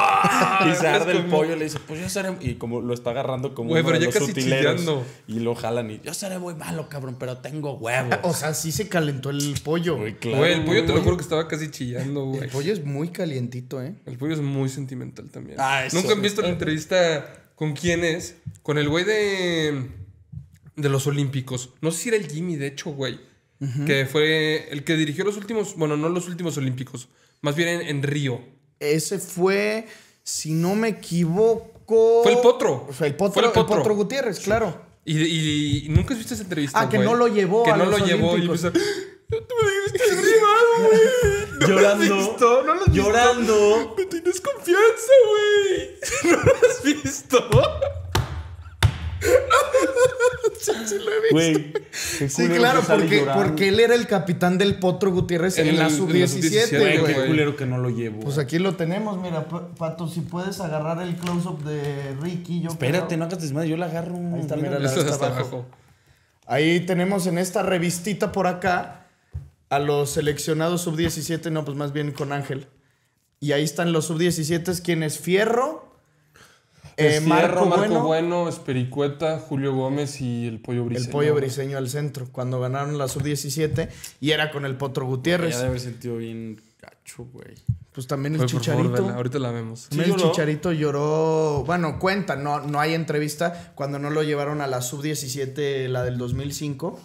Y se arde el pollo y le dice, pues yo seré... Y como lo está agarrando como Güey, uno pero de los casi chillando. Y lo jalan y yo seré muy malo, cabrón, pero tengo huevos. O sea, sí se calentó el pollo. Güey, el pollo te lo juro que estaba casi chillando, güey. El pollo es muy calientito, ¿eh? El pollo es muy sentimental también. Ah, Nunca han visto la entrevista con quién es. Con el güey de. de los Olímpicos. No sé si era el Jimmy, de hecho, güey que fue el que dirigió los últimos, bueno, no los últimos Olímpicos, más bien en, Río. Ese fue, si no me equivoco... Fue el Potro. Fue el Potro, el potro. Gutiérrez, claro. Y, y, nunca viste esa entrevista. Ah, que no lo llevó. Que no lo llevó. Y empezó, ah, Tú me dijiste *laughs* ah, güey. *laughs* llorando. ¿No lo has visto? ¿No lo has llorando. Me tienes confianza, güey. *laughs* ¿No lo has visto? sí, *laughs* lo he visto. sí, claro, porque, él era el capitán del Potro Gutiérrez en, la sub-17. Pues aquí lo tenemos, mira, Pato, si puedes agarrar el close-up de Ricky. Yo Espérate, no hagas yo le agarro. Ahí Ahí tenemos en esta revistita por acá a los seleccionados sub-17, no, pues más bien con Ángel. Y ahí están los sub-17, es Fierro, eh, Marco, bueno, Espericueta, Julio Gómez y el Pollo Briseño. El Pollo Briseño al centro, cuando ganaron la sub-17 y era con el Potro Gutiérrez. Ya debe haber sentido bien gacho, güey. Pues también el Chicharito. Ahorita la vemos. el Chicharito lloró. Bueno, cuenta, no, no hay entrevista cuando no lo llevaron a la sub-17, la del 2005.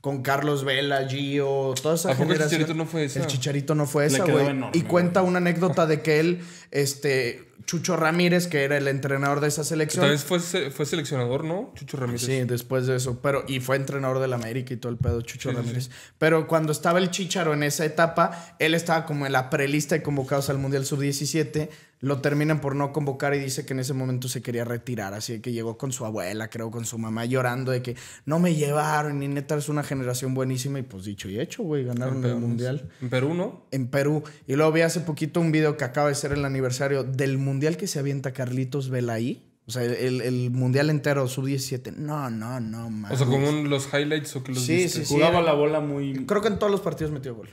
Con Carlos Vela, Gio, toda esa El Chicharito no fue esa. El Chicharito no fue esa, güey. Y cuenta una anécdota de que él, este, Chucho Ramírez, que era el entrenador de esa selección. Tal fue, fue seleccionador, ¿no? Chucho Ramírez. Sí, después de eso. Pero, y fue entrenador del América y todo el pedo, Chucho Ramírez. Pero cuando estaba el Chicharo en esa etapa, él estaba como en la prelista de convocados al Mundial Sub-17 lo terminan por no convocar y dice que en ese momento se quería retirar, así que llegó con su abuela, creo, con su mamá llorando de que no me llevaron y neta es una generación buenísima y pues dicho y hecho, güey, ganaron el mundial. En Perú, ¿no? En Perú. Y luego vi hace poquito un video que acaba de ser el aniversario del mundial que se avienta Carlitos Velaí. O sea, el, mundial entero, sub-17. No, no, no, man. O sea, como los highlights o que los sí, sí, sí, jugaba la bola muy. Creo que en todos los partidos metió gol.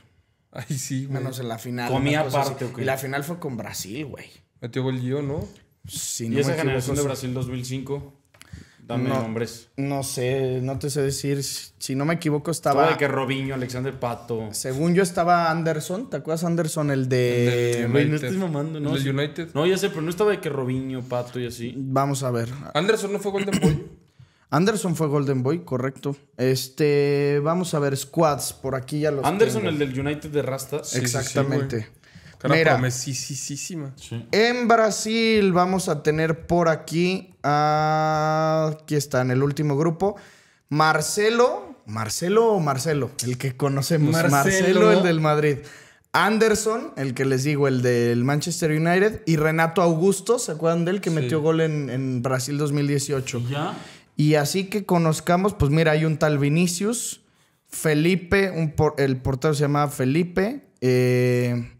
Ay, sí, güey. Menos en la final. Comía aparte, Y la final fue con Brasil, güey. Metió gol yo, ¿no? Sí, no ¿Y esa generación de Brasil 2005? Dame nombres. No sé, no te sé decir. Si no me equivoco, estaba. Todo de que Robinho, Alexander Pato. Según yo estaba Anderson. ¿Te acuerdas Anderson? El de. United. no No, ya sé, pero no estaba de que Robinho, Pato y así. Vamos a ver. ¿Anderson no fue gol de Pollo? Anderson fue Golden Boy, correcto. Este, vamos a ver squads, por aquí ya los Anderson, el del United de Rasta. Exactamente. Sí, En Brasil vamos a tener por aquí, a aquí está en el último grupo, Marcelo, Marcelo o Marcelo, el que conocemos, Marcelo. el del Madrid. Anderson, el que les digo, el del Manchester United, y Renato Augusto, ¿se acuerdan de él que metió gol en, en Brasil 2018? ¿Ya? Y así que conozcamos, pues mira, hay un tal Vinicius, Felipe, un el portero se llamaba Felipe. Eh,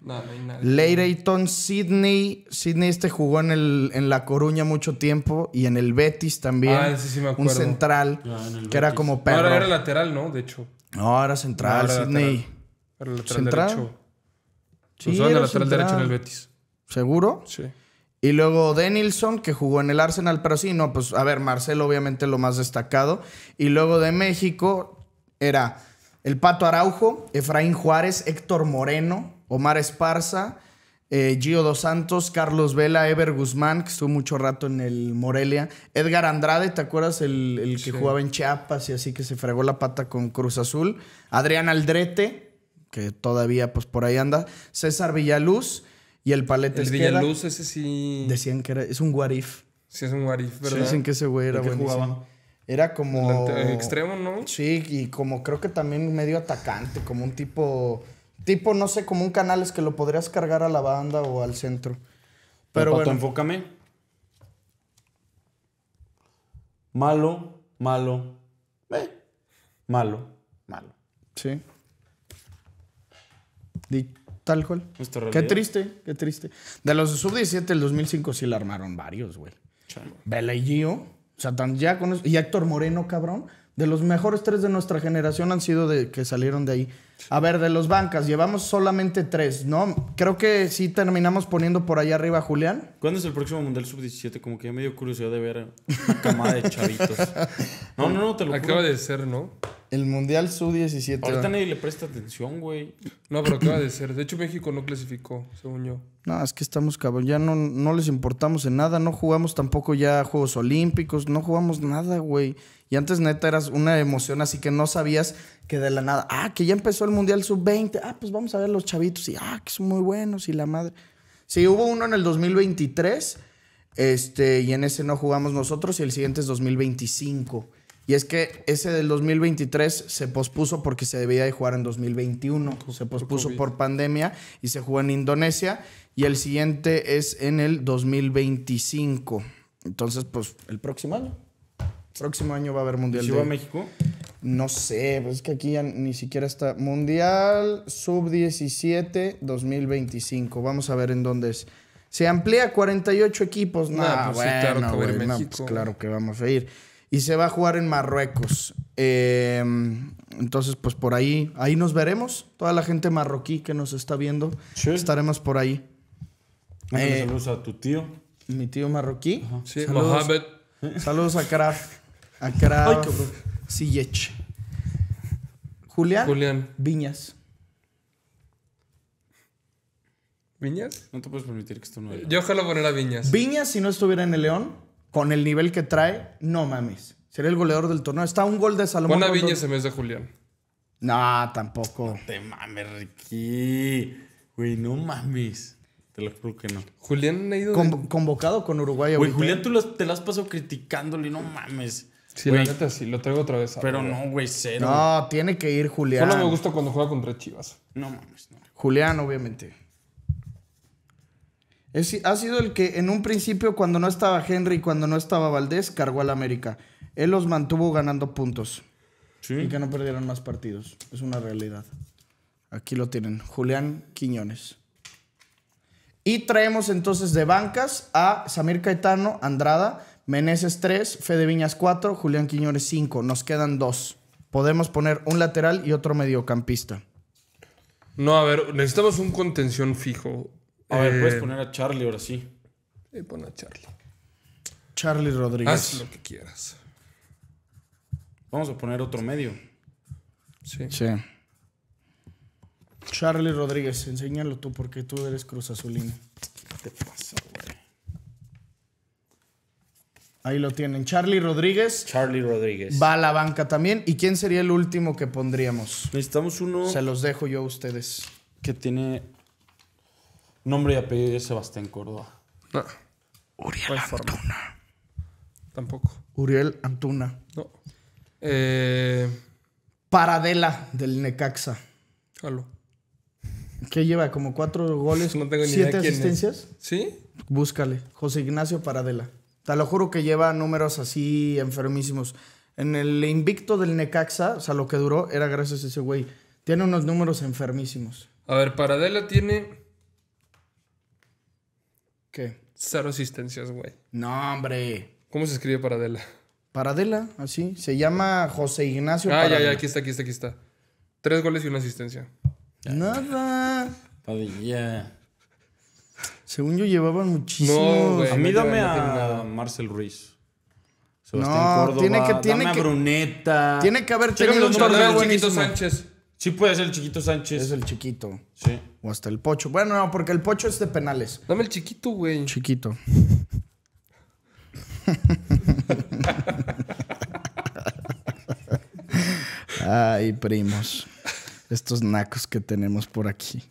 Sidney, Sidney Sydney. este jugó en, el, en La Coruña mucho tiempo y en el Betis también. Ah, sí, sí me acuerdo. Un central ah, que era como perro. Ahora era lateral, ¿no? De hecho. No, era central, era Lateral. ¿Central? derecho. Sí, pues, era lateral derecho en el Betis. ¿Seguro? Sí. Y luego Denilson, que jugó en el Arsenal, pero sí, no, pues a ver, Marcelo obviamente lo más destacado. Y luego de México era el Pato Araujo, Efraín Juárez, Héctor Moreno, Omar Esparza, eh, Gio Dos Santos, Carlos Vela, Ever Guzmán, que estuvo mucho rato en el Morelia, Edgar Andrade, ¿te acuerdas? El, que jugaba en Chiapas y así que se fregó la pata con Cruz Azul, Adrián Aldrete, que todavía pues por ahí anda, César Villaluz. Y el paleta el Villaluz, ese sí. Decían que era. Es un guarif. Sí, es un guarif, ¿verdad? dicen que ese güey era bueno. Era como. extremo, ¿no? Sí, y como creo que también medio atacante, como un tipo. Tipo, no sé, como un canal es que lo podrías cargar a la banda o al centro. Pero. bueno. enfócame. Malo, malo. Eh. Malo, malo. Sí. Dicho. Tal Qué triste, qué triste. De los sub-17 el 2005 sí la armaron varios, güey. Bella y Gio. ya con y Héctor Moreno, cabrón. De los mejores tres de nuestra generación han sido de que salieron de ahí. A ver, de los bancas, llevamos solamente tres, ¿no? Creo que sí terminamos poniendo por allá arriba a Julián. ¿Cuándo es el próximo Mundial Sub-17? Como que ya me dio curiosidad de ver camada de chavitos. *laughs* No, no, no, te lo Acaba de ser, ¿no? El Mundial Sub-17. Ahorita nadie le presta atención, güey. No, pero acaba de ser. De hecho, México no clasificó, según yo. No, es que estamos cabrón. Ya no, no les importamos en nada. No jugamos tampoco ya Juegos Olímpicos. No jugamos nada, güey. Y antes, neta, eras una emoción así que no sabías que de la nada. Ah, que ya empezó el Mundial Sub-20. Ah, pues vamos a ver los chavitos. Y ah, que son muy buenos. Y la madre. Sí, hubo uno en el 2023. Este, y en ese no jugamos nosotros. Y el siguiente es 2025. Y es que ese del 2023 se pospuso porque se debía de jugar en 2021. Se pospuso por pandemia y se jugó en Indonesia. Y el siguiente es en el 2025. Entonces, pues, el próximo año. próximo año va a haber Mundial. ¿Y México? No sé, pues es que aquí ya ni siquiera está. Mundial Sub-17 2025. Vamos a ver en dónde es. Se amplía 48 equipos. Ah, no, bueno, pues claro, que pues, claro que vamos a ir y se va a jugar en Marruecos. Em, entonces, pues por ahí, ahí nos veremos. Toda la gente marroquí que nos está viendo, estaremos por ahí. Eh, saludos a tu tío. Mi tío marroquí. Sí, saludos, Saludos a Kraf. A Kraf. Julián. Julián. Viñas. ¿Viñas? No te puedes permitir que esto no Yo ojalá poner a Viñas. Viñas, si no estuviera en el León, con el nivel que trae, no mames. Sería el goleador del torneo. Está un gol de Salomón. Buena viña ese mes de Julián. No, tampoco. No te mames, Ricky. Güey, no mames. Te lo juro que no. Julián ha ido. Convocado con Uruguay. Güey, Julián, ¿eh? tú te lo has pasado criticándole, no mames. Sí, la neta sí, lo traigo otra vez. Pero no, güey, cero. No, tiene que ir Julián. Solo me gusta cuando juega contra Chivas. No mames, no. Julián, obviamente ha sido el que en un principio, cuando no estaba Henry, cuando no estaba Valdés, cargó al América. Él los mantuvo ganando puntos. Sí. Y que no perdieron más partidos. Es una realidad. Aquí lo tienen, Julián Quiñones. Y traemos entonces de bancas a Samir Caetano, Andrada, Meneses 3, Fede Viñas 4, Julián Quiñones 5. Nos quedan dos. Podemos poner un lateral y otro mediocampista. No, a ver, necesitamos un contención fijo. A ver, puedes eh, poner a Charlie ahora sí. Sí, pon a Charlie. Charlie Rodríguez. Haz lo que quieras. Vamos a poner otro medio. Sí. Sí. Charlie Rodríguez, enséñalo tú porque tú eres Cruz Azulino. ¿Qué te pasa, güey? Ahí lo tienen. Charlie Rodríguez Charlie Rodríguez. va a la banca también. ¿Y quién sería el último que pondríamos? Necesitamos uno Se los dejo yo a ustedes. que tiene Nombre y apellido de Sebastián Córdoba. No. Uriel Antuna. Tampoco. Uriel Antuna. No. Eh, Paradela del Necaxa. Jalo. ¿Qué lleva? ¿Como cuatro goles? ¿Siete asistencias? ¿Sí? Búscale. José Ignacio Paradela. Te lo juro que lleva números así enfermísimos. En el invicto del Necaxa, o sea, lo que duró era gracias a ese güey. Tiene unos números enfermísimos. A ver, Paradela tiene Cero asistencias, güey. No, hombre. ¿Cómo se escribe Paradela? Paradela, así. Se llama José Ignacio Ah, ya, ya, aquí está, aquí está, aquí está. Tres goles y una asistencia. Nada. Padilla. Según yo llevaba muchísimo. No, A mí dame a Marcel Ruiz. Sebastián No, tiene que- tiene dame Bruneta. Tiene que haber tenido un Sánchez. Sí puede ser el chiquito Sánchez. Es el chiquito. Sí. O hasta el pocho. Bueno, no, porque el pocho es de penales. Dame el chiquito, güey. Chiquito. Ay, primos. Estos nacos que tenemos por aquí.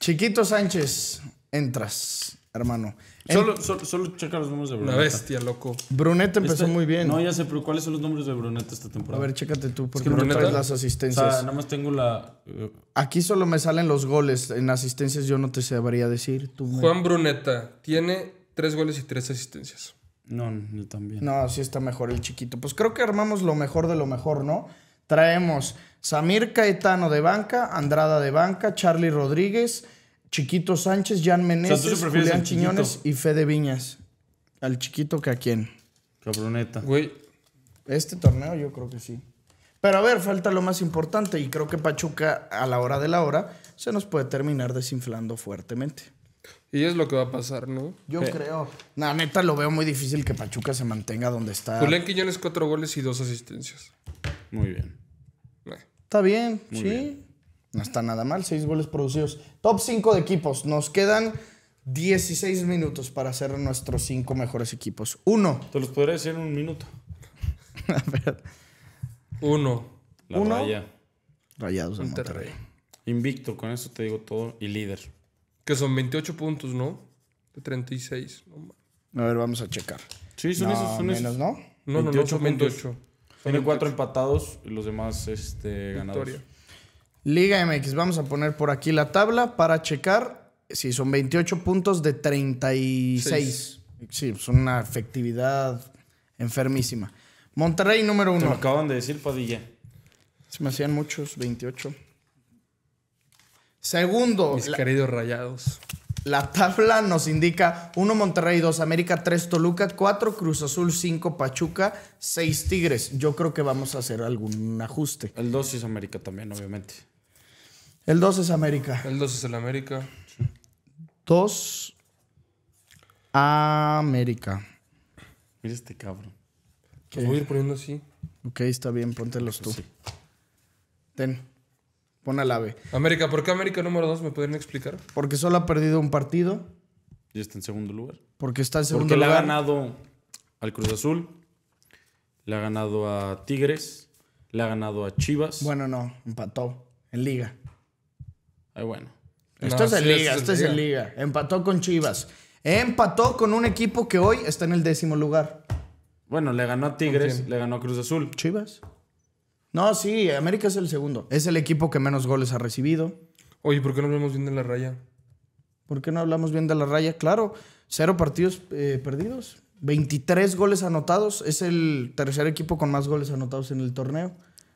Chiquito Sánchez, entras hermano. Solo, solo, checa los nombres de Bruneta. La bestia, loco. Bruneta empezó este, muy bien. No, ya sé, pero ¿cuáles son los números de Bruneta esta temporada? A ver, chécate tú, porque no las asistencias. nada más tengo la. Eh, Aquí solo me salen los goles. En asistencias yo no te sabría decir. Tú Juan Bruneta tiene tres goles y tres asistencias. No, ni también. No, sí está mejor el chiquito. Pues creo que armamos lo mejor de lo mejor, ¿no? Traemos Samir Caetano de banca, Andrada de banca, Charlie Rodríguez. Chiquito Sánchez, Jan Meneses, Chiñones y Fede Viñas. ¿Al chiquito que a quién? Cabroneta. Güey. Este torneo yo creo que sí. Pero a ver, falta lo más importante y creo que Pachuca a la hora de la hora se nos puede terminar desinflando fuertemente. Y es lo que va a pasar, ¿no? Yo eh. creo. La neta lo veo muy difícil que Pachuca se mantenga donde está. Julián Quiñones cuatro goles y dos asistencias. Muy bien. Eh. Está bien, sí. No está nada mal, 6 goles producidos. Top 5 de equipos. Nos quedan 16 minutos para hacer nuestros 5 mejores equipos. Uno. Te los podría decir en un minuto. *laughs* A ver. Uno. La Raya. Rayados de Monterrey. Invicto, con eso te digo todo. Y líder. Que son 28 puntos, ¿no? De 36. a ver, vamos a checar. Sí, son esos. Son menos, ¿no? No, 28 Tiene 4 empatados y los demás este, Victoria. Liga MX, vamos a poner por aquí la tabla para checar si son 28 puntos de 36. Sí, es pues, una efectividad enfermísima. Monterrey número uno. lo acaban de decir, Padilla. Se me hacían muchos, 28. Segundo. Mis queridos rayados. La tabla nos indica 1 Monterrey, 2 América, 3 Toluca, 4 Cruz Azul, 5 Pachuca, 6 Tigres. Yo creo que vamos a hacer algún ajuste. El 2 es América también, obviamente. El 2 es América. El 2 es el América. 2 América. Mira este cabrón. Los voy a ir poniendo así. Ok, está bien, póntelos tú. Ten. Pon al América, ¿por qué América número 2? ¿Me pueden explicar? Porque solo ha perdido un partido. Y está en segundo lugar. Porque está en segundo lugar. Porque le ha ganado al Cruz Azul, le ha ganado a Tigres, le ha ganado a Chivas. Bueno, no, empató en Liga. Ay, bueno. esto es en Liga, esto es en Empató con Chivas. Empató con un equipo que hoy está en el décimo lugar. Bueno, le ganó a Tigres, le ganó a Cruz Azul. Chivas. No, sí, América es el segundo. Es el equipo que menos goles ha recibido. Oye, ¿por qué no hablamos bien de la raya? ¿Por qué no hablamos bien de la raya? Claro, cero partidos eh, perdidos, 23 goles anotados. Es el tercer equipo con más goles anotados en el torneo.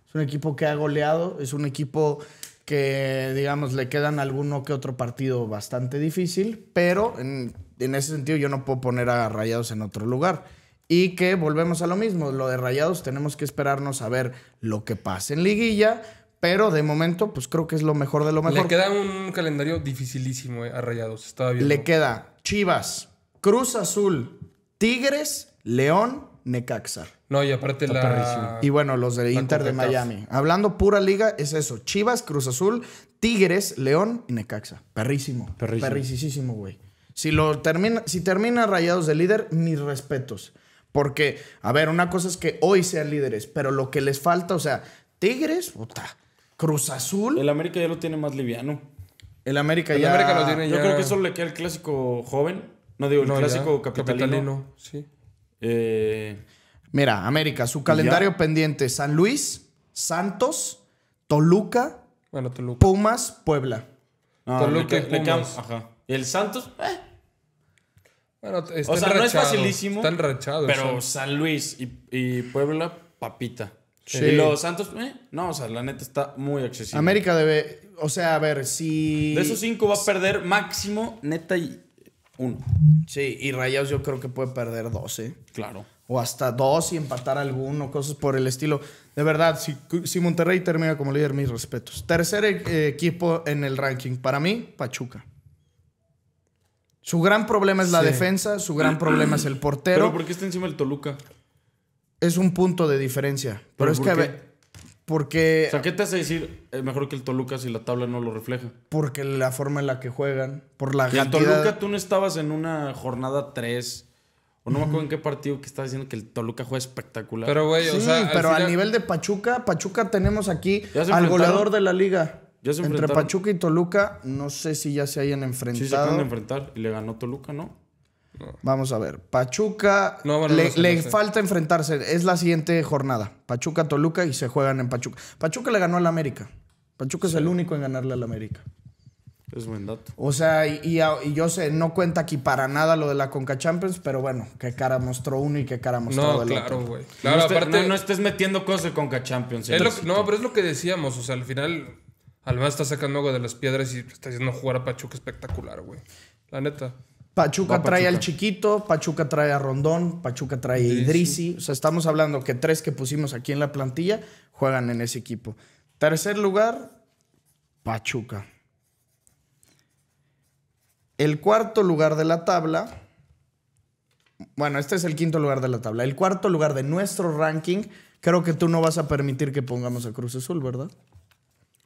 Es un equipo que ha goleado, es un equipo que, digamos, le quedan alguno que otro partido bastante difícil, pero en, en ese sentido yo no puedo poner a Rayados en otro lugar. Y que volvemos a lo mismo, lo de Rayados tenemos que esperarnos a ver lo que Pasa en liguilla, pero de momento pues creo que es lo mejor de lo mejor. Le queda un calendario dificilísimo eh, a Rayados, estaba bien. Le queda Chivas, Cruz Azul, Tigres, León, Necaxa. No, y aparte la... Y bueno, los de Inter de Miami. Hablando pura liga, es eso. Chivas, Cruz Azul, Tigres, León y Necaxa. Perrísimo. Perrísimo. güey. Si, lo termina, si termina Rayados de líder, mis respetos. Porque, a ver, una cosa es que hoy sean líderes, pero lo que les falta, o sea, Tigres, puta, Cruz Azul. El América ya lo tiene más liviano. El América el ya. América lo tiene Yo creo que solo le queda el clásico joven. No digo, el clásico capitalino. Sí. Eh, Mira, América, su calendario pendiente: San Luis, Santos, Toluca, bueno, Toluca. Pumas, Puebla. Toluca, Pumas. El Santos, eh, bueno, está o sea, no es facilísimo. Pero San Luis y, Puebla, papita. Y los Santos, eh, no, o sea, la neta está muy accesible. América debe, o sea, a ver, si... De esos cinco va a perder máximo, neta, y uno. Sí, y Rayados yo creo que puede perder 12. Eh. Claro. O hasta dos y empatar alguno, cosas por el estilo. De verdad, si, si Monterrey termina como líder, mis respetos. Tercer eh, equipo en el ranking, para mí, Pachuca. Su gran problema es la defensa, su gran problema es el portero. ¿Pero por qué está encima el Toluca? Es un punto de diferencia. Pero, es que. Qué? Porque. O sea, ¿qué te hace decir eh, mejor que el Toluca si la tabla no lo refleja? Porque la forma en la que juegan, por la y Toluca tú no estabas en una jornada 3. O no me acuerdo en qué partido que estabas diciendo que el Toluca juega espectacular. Pero, güey, sí, Pero a nivel de Pachuca, Pachuca tenemos aquí al goleador de la liga. Entre Pachuca y Toluca, no sé si ya se hayan enfrentado. Sí, se acaban de enfrentar y le ganó Toluca, ¿no? Vamos a ver. Pachuca le, falta enfrentarse. Es la siguiente jornada. Pachuca, Toluca y se juegan en Pachuca. Pachuca le ganó al América. Pachuca es el único en ganarle al América. Es buen dato. O sea, y, yo sé, no cuenta aquí para nada lo de la Conca Champions, pero bueno, qué cara mostró uno y qué cara mostró el otro. No, Claro, no, aparte, no, estés metiendo cosas de Conca Champions. no, pero es lo que decíamos, o sea, al final Además está sacando algo de las piedras y está haciendo jugar a Pachuca espectacular, güey. La neta. Pachuca trae al chiquito, Pachuca trae a Rondón, Pachuca trae a Idrisi. O sea, estamos hablando que tres que pusimos aquí en la plantilla juegan en ese equipo. Tercer lugar, Pachuca. El cuarto lugar de la tabla. Bueno, este es el quinto lugar de la tabla. El cuarto lugar de nuestro ranking. Creo que tú no vas a permitir que pongamos a Cruz Azul, ¿verdad?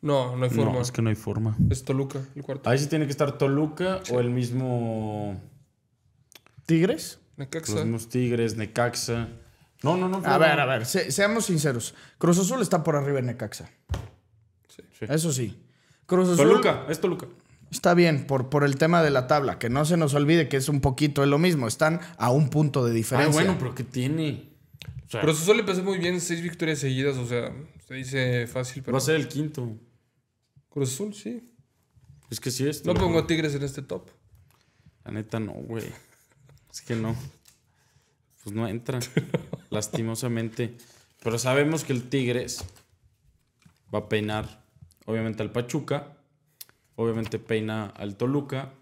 No, no hay forma. No, es que no hay forma. Es Toluca, el cuarto. Ahí sí tiene que estar Toluca o el mismo. ¿Tigres? Necaxa. Los mismos Tigres, Necaxa. No, no, no. A ver, a ver, seamos sinceros. Cruz Azul está por arriba en Necaxa. Sí. sí. Eso sí. Cruz Azul. Toluca, es Toluca. Está bien, por, por el tema de la tabla. Que no se nos olvide que es un poquito de lo mismo. Están a un punto de ah, diferencia. Ah, bueno, pero ¿qué tiene? Cruz Azul le pasó muy bien seis victorias seguidas. O sea, se dice fácil, pero. Va a ser el quinto. Cruz Azul, sí. Es que sí es. No pongo Tigres en este top. La neta no, güey. Es que no. Pues no entra. *laughs* lastimosamente. Pero sabemos que el Tigres va a peinar, obviamente, al Pachuca. Obviamente peina al Toluca.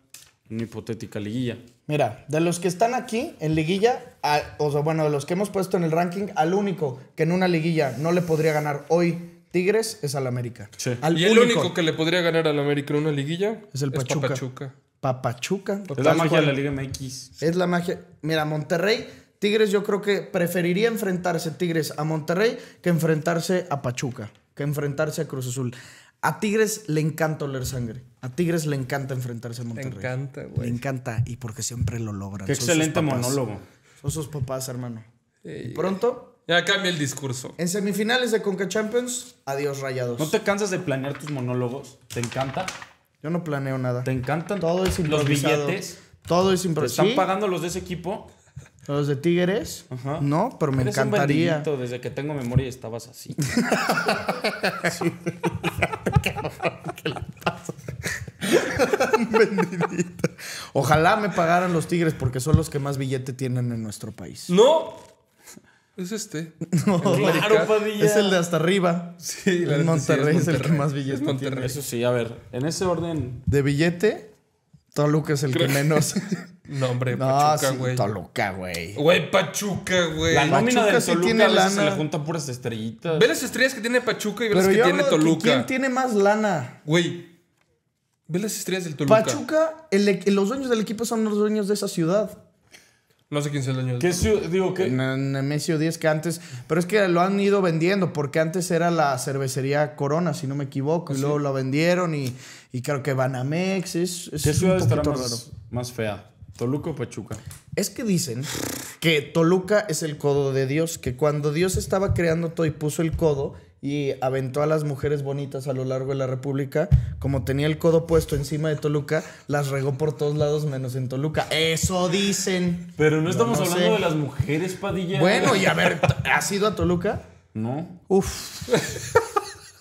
Una hipotética liguilla. Mira, de los que están aquí en liguilla, o sea, bueno, de los que hemos puesto en el ranking, al único que en una liguilla no le podría ganar hoy Tigres es al América. y el único. que le podría ganar al América en una liguilla es el Pachuca. Es Papachuca. Papachuca. Es la magia de la Liga MX. Es la magia. Mira, Monterrey, Tigres, yo creo que preferiría enfrentarse Tigres a Monterrey que enfrentarse a Pachuca, que enfrentarse a Cruz Azul. A Tigres le encanta oler sangre. A Tigres le encanta enfrentarse a Monterrey. Le encanta, güey. Le encanta y porque siempre lo logran. Qué excelente monólogo. Son sus papás, hermano. Eh, y pronto ya cambia el discurso. En semifinales de Conca Champions, adiós rayados. ¿No te cansas de planear tus monólogos? ¿Te encanta? Yo no planeo nada. ¿Te encantan Todo es los billetes? Todo es improvisado. están pagando los de ese equipo? Los de Tigres, Ajá. no, pero me encantaría. desde que tengo memoria estabas así. *laughs* ¿Qué Ojalá me pagaran los Tigres porque son los que más billete tienen en nuestro país. No, es este. *laughs* No, Es el de hasta arriba. Sí, el Monterrey, es el que más billetes Eso sí, a ver, en ese orden. De billete, Toluca es el que menos. *laughs* no, hombre, Pachuca, güey. Sí, Toluca, güey. Güey, Pachuca, güey. La nómina del Toluca sí tiene lana. se le juntan puras estrellitas. Ve las estrellas que tiene Pachuca y ve las que tiene Toluca. ¿Quién tiene más lana? Güey. Ve las estrellas del Toluca. Pachuca, e- los dueños del equipo son los dueños de esa ciudad. No sé sea el años. ¿Qué digo que? Nemesio 10 que antes, pero es que lo han ido vendiendo porque antes era la cervecería Corona, si no me equivoco, y luego lo vendieron y, creo que Banamex es, es ¿Qué un más, más fea? ¿Toluca o Pachuca? Es que dicen que Toluca es el codo de Dios, que cuando Dios estaba creando todo y puso el codo, y aventó a las mujeres bonitas a lo largo de la República, como tenía el codo puesto encima de Toluca, las regó por todos lados menos en Toluca. Eso dicen. Pero no estamos hablando de las mujeres, Padilla. Bueno, y a *laughs* ver, ¿has ido a Toluca? No. Uf. *laughs*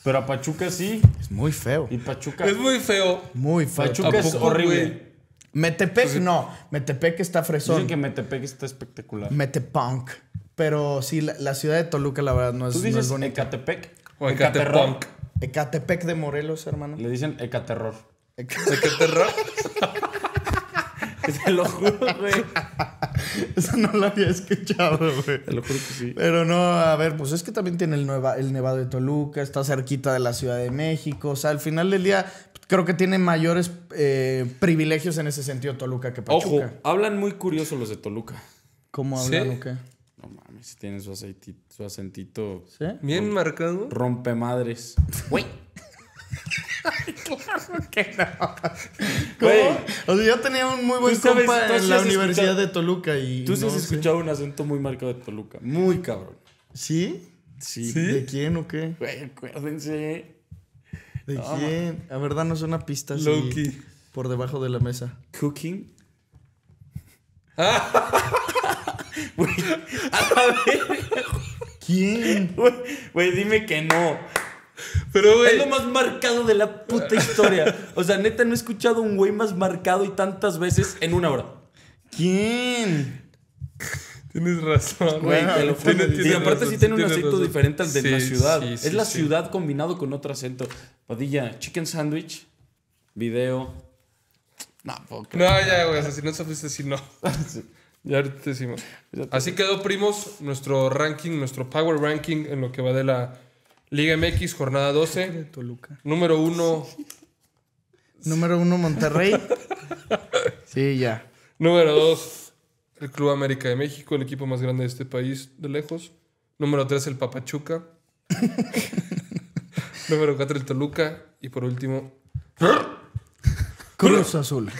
Pero a Pachuca sí. Es muy feo. Y Pachuca. Es muy feo. Muy feo. Pachuca es horrible. Metepec, no. Metepec está fresón. Dicen que Metepec está espectacular. Metepunk. Pero sí, la, ciudad de Toluca, la verdad, no es, ¿Tú dices Ecatepec? O Ecatepec. Ecatepec de Morelos, hermano. Le dicen Ecaterror. ¿Ecaterror? *laughs* Te lo juro, güey. Eso no lo había escuchado, güey. Te lo juro que sí. Pero no, a ver, pues es que también tiene el, Nevado de Toluca, está cerquita de la Ciudad de México. O sea, al final del día, creo que tiene mayores eh, privilegios en ese sentido Toluca que Pachuca. Ojo, hablan muy curioso los de Toluca. ¿Cómo hablan qué? No mames, tiene su, su acentito. Bien marcado. Rompe madres. Güey. *laughs* claro que no. ¿Cómo? O sea, yo tenía un muy buen compa en la Universidad de Toluca y. Tú sí has escuchado un acento muy marcado de Toluca. Muy cabrón. ¿Sí? Sí. sí ¿De quién o qué? Güey, acuérdense. ¿De quién? A verdad, no es una pista Loki. por debajo de la mesa. ¿Cooking? *laughs* Ah. Güey, a ¿Quién? Güey, dime que no. Pero, güey. Es lo más marcado de la puta historia. O sea, neta, no he escuchado un güey más marcado y tantas veces en una hora. ¿Quién? Tienes razón. Güey, y aparte sí tiene un acento diferente al de la ciudad. es la ciudad combinado con otro acento. Padilla, chicken sandwich, video. No, No, ya, güey, si no sabes no. *laughs* Ya decimos. Así quedó, primos, nuestro ranking, nuestro power ranking en lo que va de la Liga MX, jornada 12. Toluca. Número uno. *laughs* Número uno, Monterrey. sí, ya. Número dos, el Club América de México, el equipo más grande de este país, de lejos. Número tres, el Papachuca. *laughs* Número cuatro, el Toluca. Y por último, Cruz Azul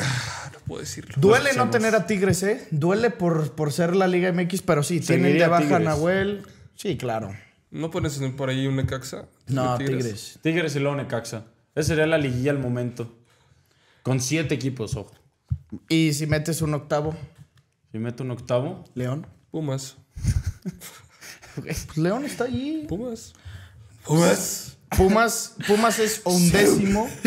puedo decirlo. Duele no, tener a Tigres, ¿eh? Duele por, por ser la Liga MX, pero sí, Tiene tienen de baja a Nahuel. Sí, claro. ¿No pones por ahí un Necaxa? No, Tigres. Tigres. y luego Necaxa. Esa sería la liguilla al momento. Con siete equipos, ojo. ¿Y si metes un octavo? Si meto un octavo. León. Pumas. *laughs* Pues León está allí. Pumas. Pumas. Pumas, Pumas es undécimo. *laughs*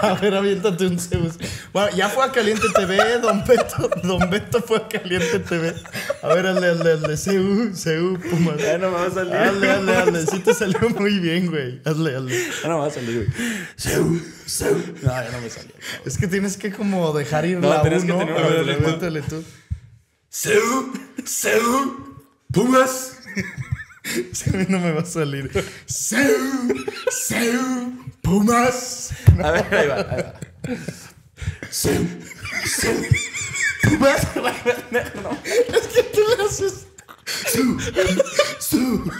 A ver, aviéntate un Zeus. Bueno, ya fue a Caliente TV, Don Beto. Don Beto fue a Caliente TV. A ver, hazle, hazle, hazle. CU, CU, Pumas. Ya no me va a salir. Hazle, hazle, hazle. Sí te salió muy bien, güey. Hazle, hazle. Ya no me va a salir, güey. CU, CU. No, ya no me salió. Es que tienes que como dejar ir no, la tienes uno. que tener una a tú. CU, CU, Pumas. *laughs* no me va a salir. Seu, Seu, Pumas. A ver, ahí va, ahí va. Seu, Seu, Pumas. *laughs* No. Es que tú le haces. Seu, Seu.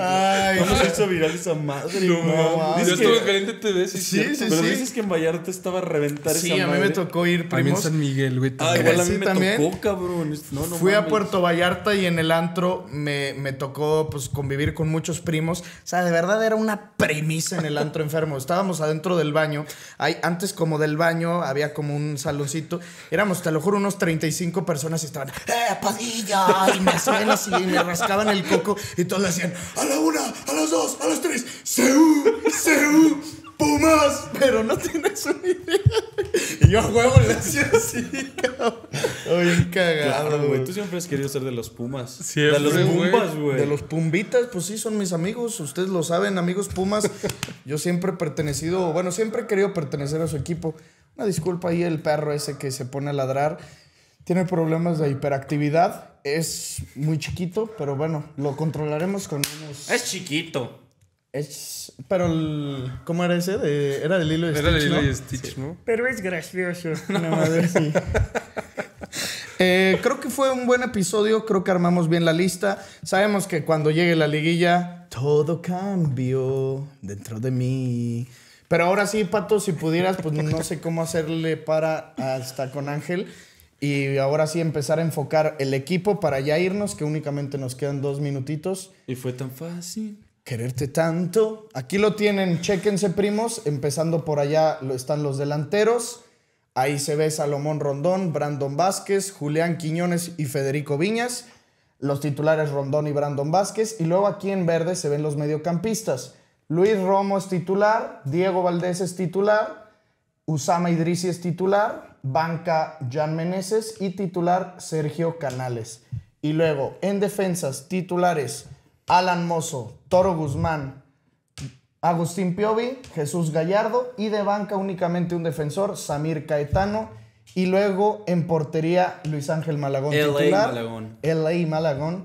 Ay, no se hizo viral esa madre? No, no, yo estuve en Caliente TV, sí, sí, sí. Pero dices que en Vallarta estaba a reventar sí, esa madre. a mí me tocó ir primero en San Miguel, güey. Ah, igual a mí me también. tocó, cabrón. No, no Fui a Puerto Vallarta y en el antro me, me tocó pues convivir con muchos primos. O sea, de verdad era una premisa en el antro enfermo. Estábamos adentro del baño. antes como del baño había como un saloncito. Éramos, a lo mejor, unos 35 personas y estaban, ¡eh, Padilla! Y me hacían así y me rascaban el coco y todos hacían a la una, a las dos, a las tres, Seú, Seú, Pumas. Pero no tienes una idea. Y yo juego huevo le Oye, cagado. Tú siempre has querido ser de los Pumas. de los Pumas, güey. De los Pumbitas, pues sí, son mis amigos. Ustedes lo saben, amigos Pumas. yo siempre he pertenecido, bueno, siempre he querido pertenecer a su equipo. Una disculpa ahí el perro ese que se pone a ladrar. Tiene problemas de hiperactividad. Es muy chiquito, pero bueno, lo controlaremos con unos. Es chiquito. Es. Pero el. ¿Cómo era ese? Era del hilo de Stitch. Era de hilo de Stitch, ¿no? Pero es gracioso. *laughs* Eh, creo que fue un buen episodio. Creo que armamos bien la lista. Sabemos que cuando llegue la liguilla, todo cambió dentro de mí. Pero ahora sí, Pato, si pudieras, pues no sé cómo hacerle para hasta con Ángel y ahora sí empezar a enfocar el equipo para ya irnos, que únicamente nos quedan dos minutitos. Y fue tan fácil. Quererte tanto. Aquí lo tienen, chéquense primos. Empezando por allá están los delanteros. Ahí se ve Salomón Rondón, Brandon Vázquez, Julián Quiñones y Federico Viñas. Los titulares Rondón y Brandon Vázquez. Y luego aquí en verde se ven los mediocampistas. Luis Romo es titular, Diego Valdés es titular, Usama Idrisi es titular, banca Jan Meneses y titular Sergio Canales. Y luego, en defensas, titulares Alan Mozo, Toro Guzmán, Agustín Piovi, Jesús Gallardo y de banca únicamente un defensor, Samir Caetano. Y luego en portería, Luis Ángel Malagón. titular, LA Malagón.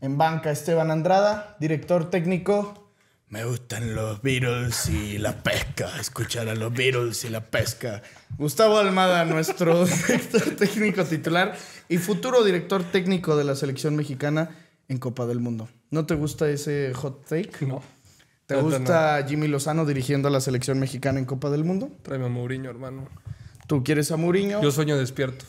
En banca, Esteban Andrada. Director técnico, me gustan los Beatles y la pesca. Escuchar a los Beatles y la pesca. Gustavo Almada, nuestro *laughs* director técnico titular y futuro director técnico de la selección mexicana en Copa del Mundo. ¿No te gusta ese hot take? No. ¿Te gusta Jimmy Lozano dirigiendo a la selección mexicana en Copa del Mundo? Premio Mourinho, hermano. ¿Tú quieres a Mourinho? Yo sueño despierto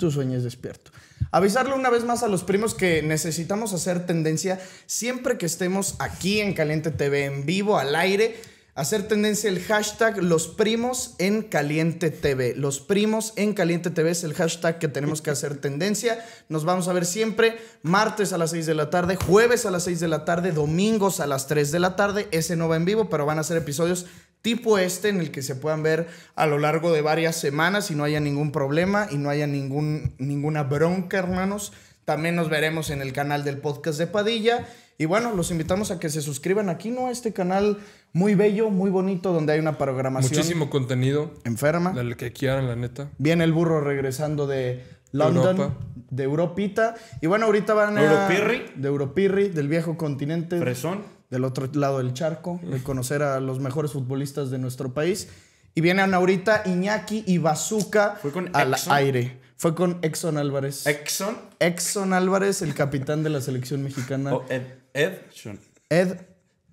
tú sueñes despierto. Avisarle una vez más a los primos que necesitamos hacer tendencia siempre que estemos aquí en Caliente TV, en vivo, al aire. Hacer tendencia el hashtag Los Primos en Caliente TV. Los Primos en Caliente TV es el hashtag que tenemos que hacer tendencia. Nos vamos a ver siempre martes a las 6 de la tarde, jueves a las 6 de la tarde, domingos a las 3 de la tarde. Ese no va en vivo, pero van a ser episodios tipo este en el que se puedan ver a lo largo de varias semanas y no haya ningún problema y no haya ningún, ninguna bronca, hermanos. También nos veremos en el canal del podcast de Padilla. Y bueno, los invitamos a que se suscriban aquí, ¿no? A este canal muy bello, muy bonito, donde hay una programación. Muchísimo contenido. Enferma. Del que quieran, la neta. Viene el burro regresando de London, de Europita. Y bueno, ahorita van a. Europirri. De Europirri, del viejo continente. Fresón del otro lado del charco, de conocer a los mejores futbolistas de nuestro país. Y vienen ahorita Iñaki y Bazooka Fue con al aire. Fue con Exxon Álvarez. ¿Exxon? Exxon Álvarez, el capitán de la selección mexicana. Ed, Edson. Ed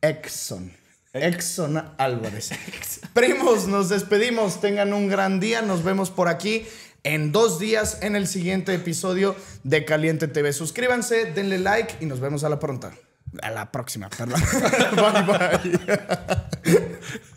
Exxon. Exxon Álvarez. *laughs* Primos, nos despedimos. Tengan un gran día. Nos vemos por aquí en dos días en el siguiente episodio de Caliente TV. Suscríbanse, denle like y nos vemos a la pronta. A la próxima, perdón. *laughs* bye, bye. *laughs*